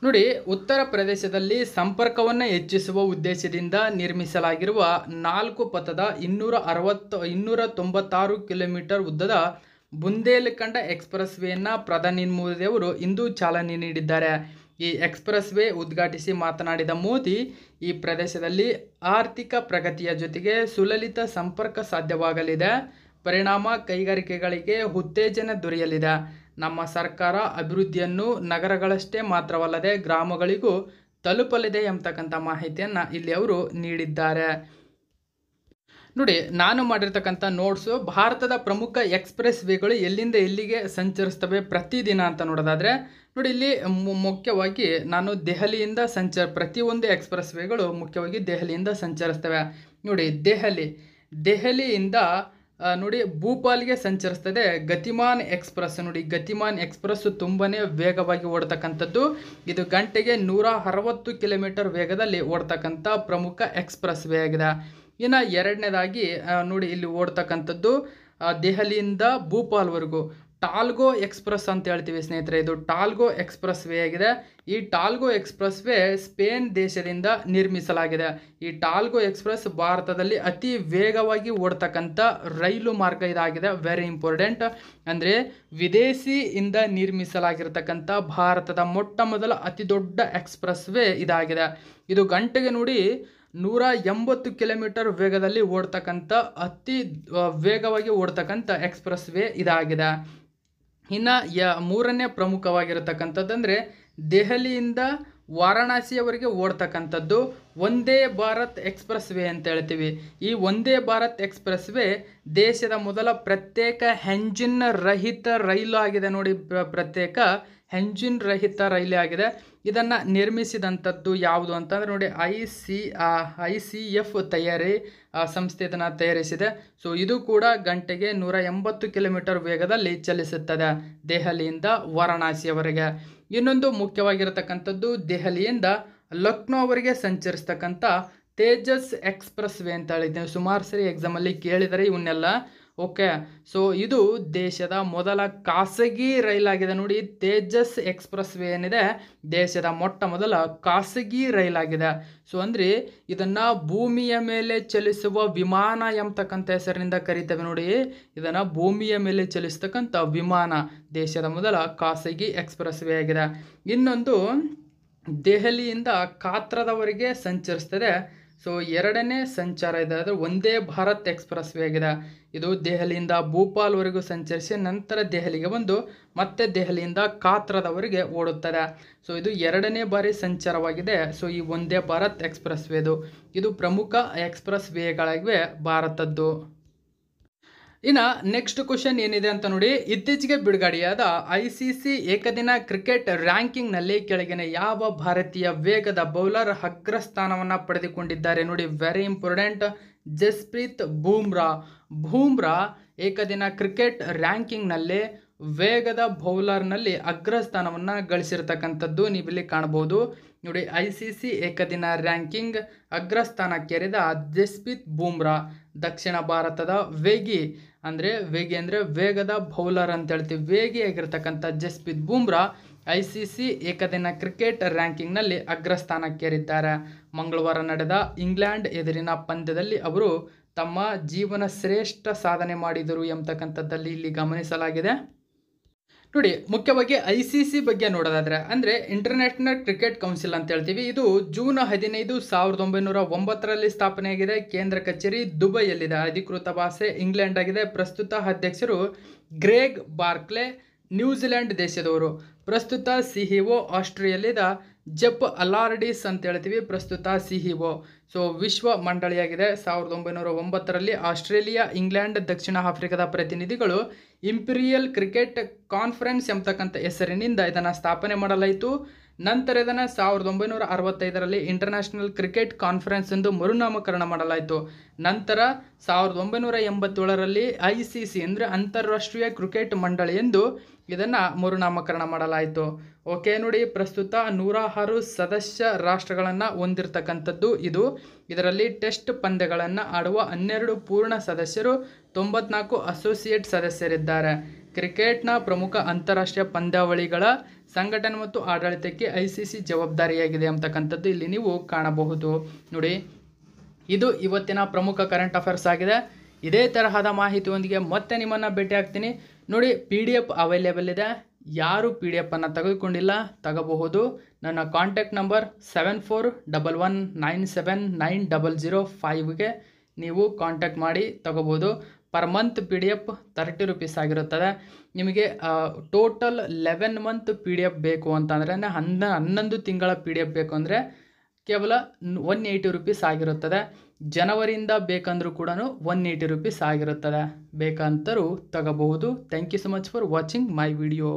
ನೋಡಿ ಉತ್ತರ ಪ್ರದೇಶದಲ್ಲಿ ಸಂಪರ್ಕವನ್ನು ಹೆಚ್ಚಿಸುವ ಉದ್ದೇಶದಿಂದ ನಿರ್ಮಿಸಲಾಗಿರುವ ನಾಲ್ಕು ಪಥದ ಇನ್ನೂರ ಅರವತ್ತು ಇನ್ನೂರ ತೊಂಬತ್ತಾರು ಕಿಲೋಮೀಟರ್ ಉದ್ದದ ಬುಂದೇಲ್ಖಂಡ ಎಕ್ಸ್ಪ್ರೆಸ್ ವೇಯನ್ನು ಪ್ರಧಾನಿ ಮೋದಿಯವರು ಇಂದು ಚಾಲನೆ ನೀಡಿದ್ದಾರೆ ಈ ಎಕ್ಸ್ಪ್ರೆಸ್ ವೇ ಉದ್ಘಾಟಿಸಿ ಮಾತನಾಡಿದ ಮೋದಿ ಈ ಪ್ರದೇಶದಲ್ಲಿ ಆರ್ಥಿಕ ಪ್ರಗತಿಯ ಜೊತೆಗೆ ಸುಲಲಿತ ಸಂಪರ್ಕ ಸಾಧ್ಯವಾಗಲಿದೆ ಪರಿಣಾಮ ಕೈಗಾರಿಕೆಗಳಿಗೆ ಉತ್ತೇಜನ ದೊರೆಯಲಿದೆ ನಮ್ಮ ಸರ್ಕಾರ ಅಭಿವೃದ್ಧಿಯನ್ನು ನಗರಗಳಷ್ಟೇ ಮಾತ್ರವಲ್ಲದೆ ಗ್ರಾಮಗಳಿಗೂ ತಲುಪಲಿದೆ ಎಂಬತಕ್ಕಂಥ ಮಾಹಿತಿಯನ್ನು ಇಲ್ಲಿ ಅವರು ನೀಡಿದ್ದಾರೆ ನೋಡಿ ನಾನು ಮಾಡಿರ್ತಕ್ಕಂಥ ನೋಟ್ಸು ಭಾರತದ ಪ್ರಮುಖ ಎಕ್ಸ್ಪ್ರೆಸ್ ವೇಗಳು ಎಲ್ಲಿಂದ ಎಲ್ಲಿಗೆ ಸಂಚರಿಸ್ತವೆ ಪ್ರತಿದಿನ ಅಂತ ನೋಡೋದಾದರೆ ನೋಡಿ ಇಲ್ಲಿ ಮುಖ್ಯವಾಗಿ ನಾನು ದೆಹಲಿಯಿಂದ ಸಂಚರ ಪ್ರತಿಯೊಂದು ಎಕ್ಸ್ಪ್ರೆಸ್ ವೇಗಳು ಮುಖ್ಯವಾಗಿ ದೆಹಲಿಯಿಂದ ಸಂಚರಿಸ್ತವೆ ನೋಡಿ ದೆಹಲಿ ದೆಹಲಿಯಿಂದ ನೋಡಿ ಭೂಪಾಲ್ಗೆ ಸಂಚರಿಸ್ತದೆ ಗತಿಮಾನ್ ಎಕ್ಸ್ಪ್ರೆಸ್ ನೋಡಿ ಗತಿಮಾನ್ ಎಕ್ಸ್ಪ್ರೆಸ್ ತುಂಬಾ ವೇಗವಾಗಿ ಓಡ್ತಕ್ಕಂಥದ್ದು ಇದು ಗಂಟೆಗೆ ನೂರ ಅರವತ್ತು ಕಿಲೋಮೀಟರ್ ವೇಗದಲ್ಲಿ ಓಡ್ತಕ್ಕಂಥ ಪ್ರಮುಖ ಎಕ್ಸ್ಪ್ರೆಸ್ ವೇ ಆಗಿದೆ ಇನ್ನು ಎರಡನೇದಾಗಿ ನೋಡಿ ಇಲ್ಲಿ ಓಡ್ತಕ್ಕಂಥದ್ದು ದೆಹಲಿಯಿಂದ ಭೂಪಾಲ್ವರೆಗೂ ಟಾಲ್ಗೋ ಎಕ್ಸ್ಪ್ರೆಸ್ ಅಂತ ಹೇಳ್ತೀವಿ ಸ್ನೇಹಿತರೆ ಇದು ಟಾಲ್ಗೋ ಎಕ್ಸ್ಪ್ರೆಸ್ ವೇ ಆಗಿದೆ ಈ ಟಾಲ್ಗೋ ಎಕ್ಸ್ಪ್ರೆಸ್ ವೇ ಸ್ಪೇನ್ ದೇಶದಿಂದ ನಿರ್ಮಿಸಲಾಗಿದೆ ಈ ಟಾಲ್ಗೋ ಎಕ್ಸ್ಪ್ರೆಸ್ ಭಾರತದಲ್ಲಿ ಅತಿ ವೇಗವಾಗಿ ಓಡ್ತಕ್ಕಂಥ ರೈಲು ಮಾರ್ಗ ಇದಾಗಿದೆ ವೆರಿ ಇಂಪಾರ್ಟೆಂಟ್ ಅಂದರೆ ವಿದೇಶಿಯಿಂದ ನಿರ್ಮಿಸಲಾಗಿರ್ತಕ್ಕಂಥ ಭಾರತದ ಮೊಟ್ಟ ಮೊದಲ ಅತಿ ದೊಡ್ಡ ಎಕ್ಸ್ಪ್ರೆಸ್ ವೇ ಇದಾಗಿದೆ ಇದು ಗಂಟೆಗೆ ನೋಡಿ ನೂರ ಎಂಬತ್ತು ಕಿಲೋಮೀಟರ್ ವೇಗದಲ್ಲಿ ಓಡ್ತಕ್ಕಂಥ ಅತಿ ವೇಗವಾಗಿ ಓಡ್ತಕ್ಕಂಥ ಎಕ್ಸ್ಪ್ರೆಸ್ ವೇ ಇದಾಗಿದೆ ಇನ್ನು ಯ ಮೂರನೇ ಅಂದರೆ ದೆಹಲಿಯಿಂದ ವಾರಾಣಸಿಯವರೆಗೆ ಓಡ್ತಕ್ಕಂಥದ್ದು ಒಂದೇ ಭಾರತ್ ಎಕ್ಸ್ಪ್ರೆಸ್ ವೇ ಅಂತ ಹೇಳ್ತೀವಿ ಈ ಒಂದೇ ಭಾರತ್ ಎಕ್ಸ್ಪ್ರೆಸ್ ವೇ ದೇಶದ ಮೊದಲ ಪ್ರತ್ಯೇಕ ಹೆಂಜಿನ್ ರಹಿತ ರೈಲು ಆಗಿದೆ ನೋಡಿ ಪ್ರತ್ಯೇಕ ಹೆಂಜಿನ್ ರಹಿತ ರೈಲು ಆಗಿದೆ ಇದನ್ನು ನಿರ್ಮಿಸಿದಂಥದ್ದು ಯಾವುದು ಅಂತಂದರೆ ನೋಡಿ I C I C F ತಯಾರಿ ಸಂಸ್ಥೆ ಇದನ್ನು ತಯಾರಿಸಿದೆ ಸೊ ಇದು ಕೂಡ ಗಂಟೆಗೆ ನೂರ ಎಂಬತ್ತು ಕಿಲೋಮೀಟರ್ ವೇಗದಲ್ಲಿ ಚಲಿಸುತ್ತದೆ ದೆಹಲಿಯಿಂದ ವಾರಣಾಸಿಯವರೆಗೆ ಇನ್ನೊಂದು ಮುಖ್ಯವಾಗಿರತಕ್ಕಂಥದ್ದು ದೆಹಲಿಯಿಂದ ಲಕ್ನೋವರೆಗೆ ಸಂಚರಿಸ್ತಕ್ಕಂಥ ತೇಜಸ್ ಎಕ್ಸ್ಪ್ರೆಸ್ ವೇ ಅಂತ ಹೇಳಿದ್ದೇವೆ ಸುಮಾರು ಸರಿ ಎಕ್ಸಾಮಲ್ಲಿ ಕೇಳಿದರೆ ಇವನ್ನೆಲ್ಲ ಓಕೆ ಸೊ ಇದು ದೇಶದ ಮೊದಲ ಖಾಸಗಿ ರೈಲಾಗಿದೆ ನೋಡಿ ತೇಜಸ್ ಎಕ್ಸ್ಪ್ರೆಸ್ ವೇ ಏನಿದೆ ದೇಶದ ಮೊಟ್ಟ ಮೊದಲ ಖಾಸಗಿ ರೈಲಾಗಿದೆ ಸೊ ಅಂದರೆ ಇದನ್ನು ಭೂಮಿಯ ಮೇಲೆ ಚಲಿಸುವ ವಿಮಾನ ಎಂಬತಕ್ಕಂಥ ಹೆಸರಿನಿಂದ ಕರಿತೇವೆ ನೋಡಿ ಇದನ್ನು ಭೂಮಿಯ ಮೇಲೆ ಚಲಿಸ್ತಕ್ಕಂಥ ವಿಮಾನ ದೇಶದ ಮೊದಲ ಖಾಸಗಿ ಎಕ್ಸ್ಪ್ರೆಸ್ ವೇ ಆಗಿದೆ ಇನ್ನೊಂದು ದೆಹಲಿಯಿಂದ ಕಾತ್ರದವರೆಗೆ ಸಂಚರಿಸ್ತದೆ ಸೊ ಎರಡನೇ ಸಂಚಾರ ಇದೆ ಒಂದೇ ಭಾರತ್ ಎಕ್ಸ್ಪ್ರೆಸ್ ವೇ ಆಗಿದೆ ಇದು ದೆಹಲಿಯಿಂದ ಭೂಪಾಲ್ವರೆಗೂ ಸಂಚರಿಸಿ ನಂತರ ದೆಹಲಿಗೆ ಬಂದು ಮತ್ತೆ ದೆಹಲಿಯಿಂದ ಕಾತ್ರದವರೆಗೆ ಓಡುತ್ತದೆ ಸೊ ಇದು ಎರಡನೇ ಬಾರಿ ಸಂಚಾರವಾಗಿದೆ ಸೊ ಈ ಒಂದೇ ಭಾರತ್ ಎಕ್ಸ್ಪ್ರೆಸ್ ವೇದು ಇದು ಪ್ರಮುಖ ಎಕ್ಸ್ಪ್ರೆಸ್ ವೇಗಳಾಗಿವೆ ಭಾರತದ್ದು ಇನ್ನು ನೆಕ್ಸ್ಟ್ ಕ್ವಶನ್ ಏನಿದೆ ಅಂತ ನೋಡಿ ಇತ್ತೀಚೆಗೆ ಬಿಡುಗಡೆಯಾದ ಐ ಸಿ ಸಿ ಏಕದಿನ ಕ್ರಿಕೆಟ್ ರ್ಯಾಂಕಿಂಗ್ನಲ್ಲಿ ಕೆಳಗಿನ ಯಾವ ಭಾರತೀಯ ವೇಗದ ಬೌಲರ್ ಅಗ್ರ ಸ್ಥಾನವನ್ನು ಪಡೆದುಕೊಂಡಿದ್ದಾರೆ ನೋಡಿ ವೆರಿ ಇಂಪಾರ್ಟೆಂಟ್ ಜಸ್ಪ್ರೀತ್ ಬೂಮ್ರಾ ಬೂಮ್ರಾ ಏಕದಿನ ಕ್ರಿಕೆಟ್ ರ್ಯಾಂಕಿಂಗ್ನಲ್ಲಿ ವೇಗದ ಬೌಲರ್ನಲ್ಲಿ ಅಗ್ರ ಸ್ಥಾನವನ್ನು ಗಳಿಸಿರ್ತಕ್ಕಂಥದ್ದು ನೀವಿಲ್ಲಿ ಕಾಣಬಹುದು ನೋಡಿ ಐ ಸಿ ಸಿ ಏಕದಿನ ರ್ಯಾಂಕಿಂಗ್ ಅಗ್ರ ಜಸ್ಪ್ರೀತ್ ಬೂಮ್ರಾ ದಕ್ಷಿಣ ಭಾರತದ ವೇಗಿ ಅಂದರೆ ವೇಗಿ ಅಂದರೆ ವೇಗದ ಬೌಲರ್ ಅಂತ ಹೇಳ್ತೀವಿ ವೇಗಿಯಾಗಿರ್ತಕ್ಕಂಥ Jasprit Bumrah I C C ಏಕದಿನ ಕ್ರಿಕೆಟ್ ರ್ಯಾಂಕಿಂಗ್ನಲ್ಲಿ ಅಗ್ರಸ್ಥಾನಕ್ಕೇರಿದ್ದಾರೆ ಮಂಗಳವಾರ ನಡೆದ ಇಂಗ್ಲೆಂಡ್ ಎದುರಿನ ಪಂದ್ಯದಲ್ಲಿ ಅವರು ತಮ್ಮ ಜೀವನ ಶ್ರೇಷ್ಠ ಸಾಧನೆ ಮಾಡಿದರು ಎಂಬತಕ್ಕಂಥದ್ದಲ್ಲಿ ಇಲ್ಲಿ ಗಮನಿಸಲಾಗಿದೆ ನೋಡಿ ಮುಖ್ಯವಾಗಿ ಐ ಸಿ ಸಿ ಬಗ್ಗೆ ನೋಡೋದಾದರೆ ಅಂದರೆ ಇಂಟರ್ನ್ಯಾಷನಲ್ ಕ್ರಿಕೆಟ್ ಕೌನ್ಸಿಲ್ ಅಂತ ಹೇಳ್ತೀವಿ ಇದು ಜೂನ್ ಹದಿನೈದು ಸಾವಿರದ ಒಂಬೈನೂರ ಒಂಬತ್ತರಲ್ಲಿ ಸ್ಥಾಪನೆಯಾಗಿದೆ ಕೇಂದ್ರ ಕಚೇರಿ ದುಬೈಯಲ್ಲಿದೆ ಅಧಿಕೃತ ಭಾಷೆ ಇಂಗ್ಲೆಂಡ್ ಆಗಿದೆ ಪ್ರಸ್ತುತ ಅಧ್ಯಕ್ಷರು ಗ್ರೇಗ್ ಬಾರ್ಕ್ಲೆ ನ್ಯೂಜಿಲೆಂಡ್ ದೇಶದವರು ಪ್ರಸ್ತುತ ಸಿಇಒ ಆಸ್ಟ್ರೇಲಿಯಾದ ಜಪ್ ಅಲಾರ್ಡಿಸ್ ಅಂತ ಹೇಳ್ತೀವಿ ಪ್ರಸ್ತುತ ಸಿಹಿಒ ಸೊ ವಿಶ್ವ ಮಂಡಳಿಯಾಗಿದೆ ಸಾವಿರದ ಒಂಬೈನೂರ ಒಂಬತ್ತರಲ್ಲಿ ಆಸ್ಟ್ರೇಲಿಯಾ ಇಂಗ್ಲೆಂಡ್ ದಕ್ಷಿಣ ಆಫ್ರಿಕಾದ ಪ್ರತಿನಿಧಿಗಳು ಇಂಪೀರಿಯಲ್ ಕ್ರಿಕೆಟ್ ಕಾನ್ಫರೆನ್ಸ್ ಎಂಬತಕ್ಕಂಥ ಹೆಸರಿನಿಂದ ಇದನ್ನು ಸ್ಥಾಪನೆ ಮಾಡಲಾಯಿತು ನಂತರ ಇದನ್ನು ಸಾವಿರದ ಒಂಬೈನೂರ ಅರವತ್ತೈದರಲ್ಲಿ ಇಂಟರ್ನ್ಯಾಷನಲ್ ಕ್ರಿಕೆಟ್ ಕಾನ್ಫರೆನ್ಸ್ ಎಂದು ಮರುನಾಮಕರಣ ಮಾಡಲಾಯಿತು ನಂತರ ಸಾವಿರದ ಒಂಬೈನೂರ ಎಂಬತ್ತೇಳರಲ್ಲಿ ಐ ಸಿ ಸಿ ಅಂದರೆ ಅಂತಾರಾಷ್ಟ್ರೀಯ ಕ್ರಿಕೆಟ್ ಮಂಡಳಿ ಎಂದು ಇದನ್ನು ಮರುನಾಮಕರಣ ಮಾಡಲಾಯಿತು ಓಕೆ ನೋಡಿ ಪ್ರಸ್ತುತ ನೂರ ಆರು ಸದಸ್ಯ ರಾಷ್ಟ್ರಗಳನ್ನು ಹೊಂದಿರತಕ್ಕಂಥದ್ದು ಇದು ಇದರಲ್ಲಿ ಟೆಸ್ಟ್ ಪಂದ್ಯಗಳನ್ನು ಆಡುವ ಹನ್ನೆರಡು ಪೂರ್ಣ ಸದಸ್ಯರು ತೊಂಬತ್ನಾಲ್ಕು ಅಸೋಸಿಯೇಟ್ ಸದಸ್ಯರಿದ್ದಾರೆ ಕ್ರಿಕೆಟ್ನ ಪ್ರಮುಖ ಅಂತಾರಾಷ್ಟ್ರೀಯ ಪಂದ್ಯಾವಳಿಗಳ ಸಂಘಟನೆ ಮತ್ತು ಆಡಳಿತಕ್ಕೆ ಐ ಸಿ ಸಿ ಜವಾಬ್ದಾರಿಯಾಗಿದೆ ಅಂತಕ್ಕಂಥದ್ದು ಇಲ್ಲಿ ನೀವು ಕಾಣಬಹುದು ನೋಡಿ ಇದು ಇವತ್ತಿನ ಪ್ರಮುಖ ಕರೆಂಟ್ ಅಫೇರ್ಸ್ ಆಗಿದೆ ಇದೇ ತರಹದ ಮಾಹಿತಿಯೊಂದಿಗೆ ಮತ್ತೆ ನಿಮ್ಮನ್ನು ಭೇಟಿ ನೋಡಿ ಪಿ ಡಿ ಎಫ್ ಅವೈಲೇಬಲ್ ಇದೆ ಯಾರು ಪಿ ಡಿ ಎಫನ್ನು ತೆಗೆದುಕೊಂಡಿಲ್ಲ ತಗೋಬಹುದು ನನ್ನ contact number seven four double one nine seven nine double zero ಫೈವ್ಗೆ ನೀವು ಕಾಂಟ್ಯಾಕ್ಟ್ ಮಾಡಿ ತಗೋಬೋದು per month P D F thirty rupees ಆಗಿರುತ್ತದೆ ನಿಮಗೆ total eleven month P D F ಬೇಕು ಅಂತಂದರೆ ಹನ್ನ ಹನ್ನೊಂದು ತಿಂಗಳ ಪಿ ಡಿ ಎಫ್ ಬೇಕು ಅಂದರೆ ಕೇವಲ ಒನ್ ಏಯ್ಟಿ ರುಪೀಸ್ ಆಗಿರುತ್ತದೆ ಜನವರಿಯಿಂದ ಬೇಕಂದರೂ ಕೂಡ ಒನ್ ಏಯ್ಟಿ ರುಪೀಸ್ ಆಗಿರುತ್ತದೆ ಬೇಕಂತರೂ ತಗೋಬಹುದು thank you so much for watching my video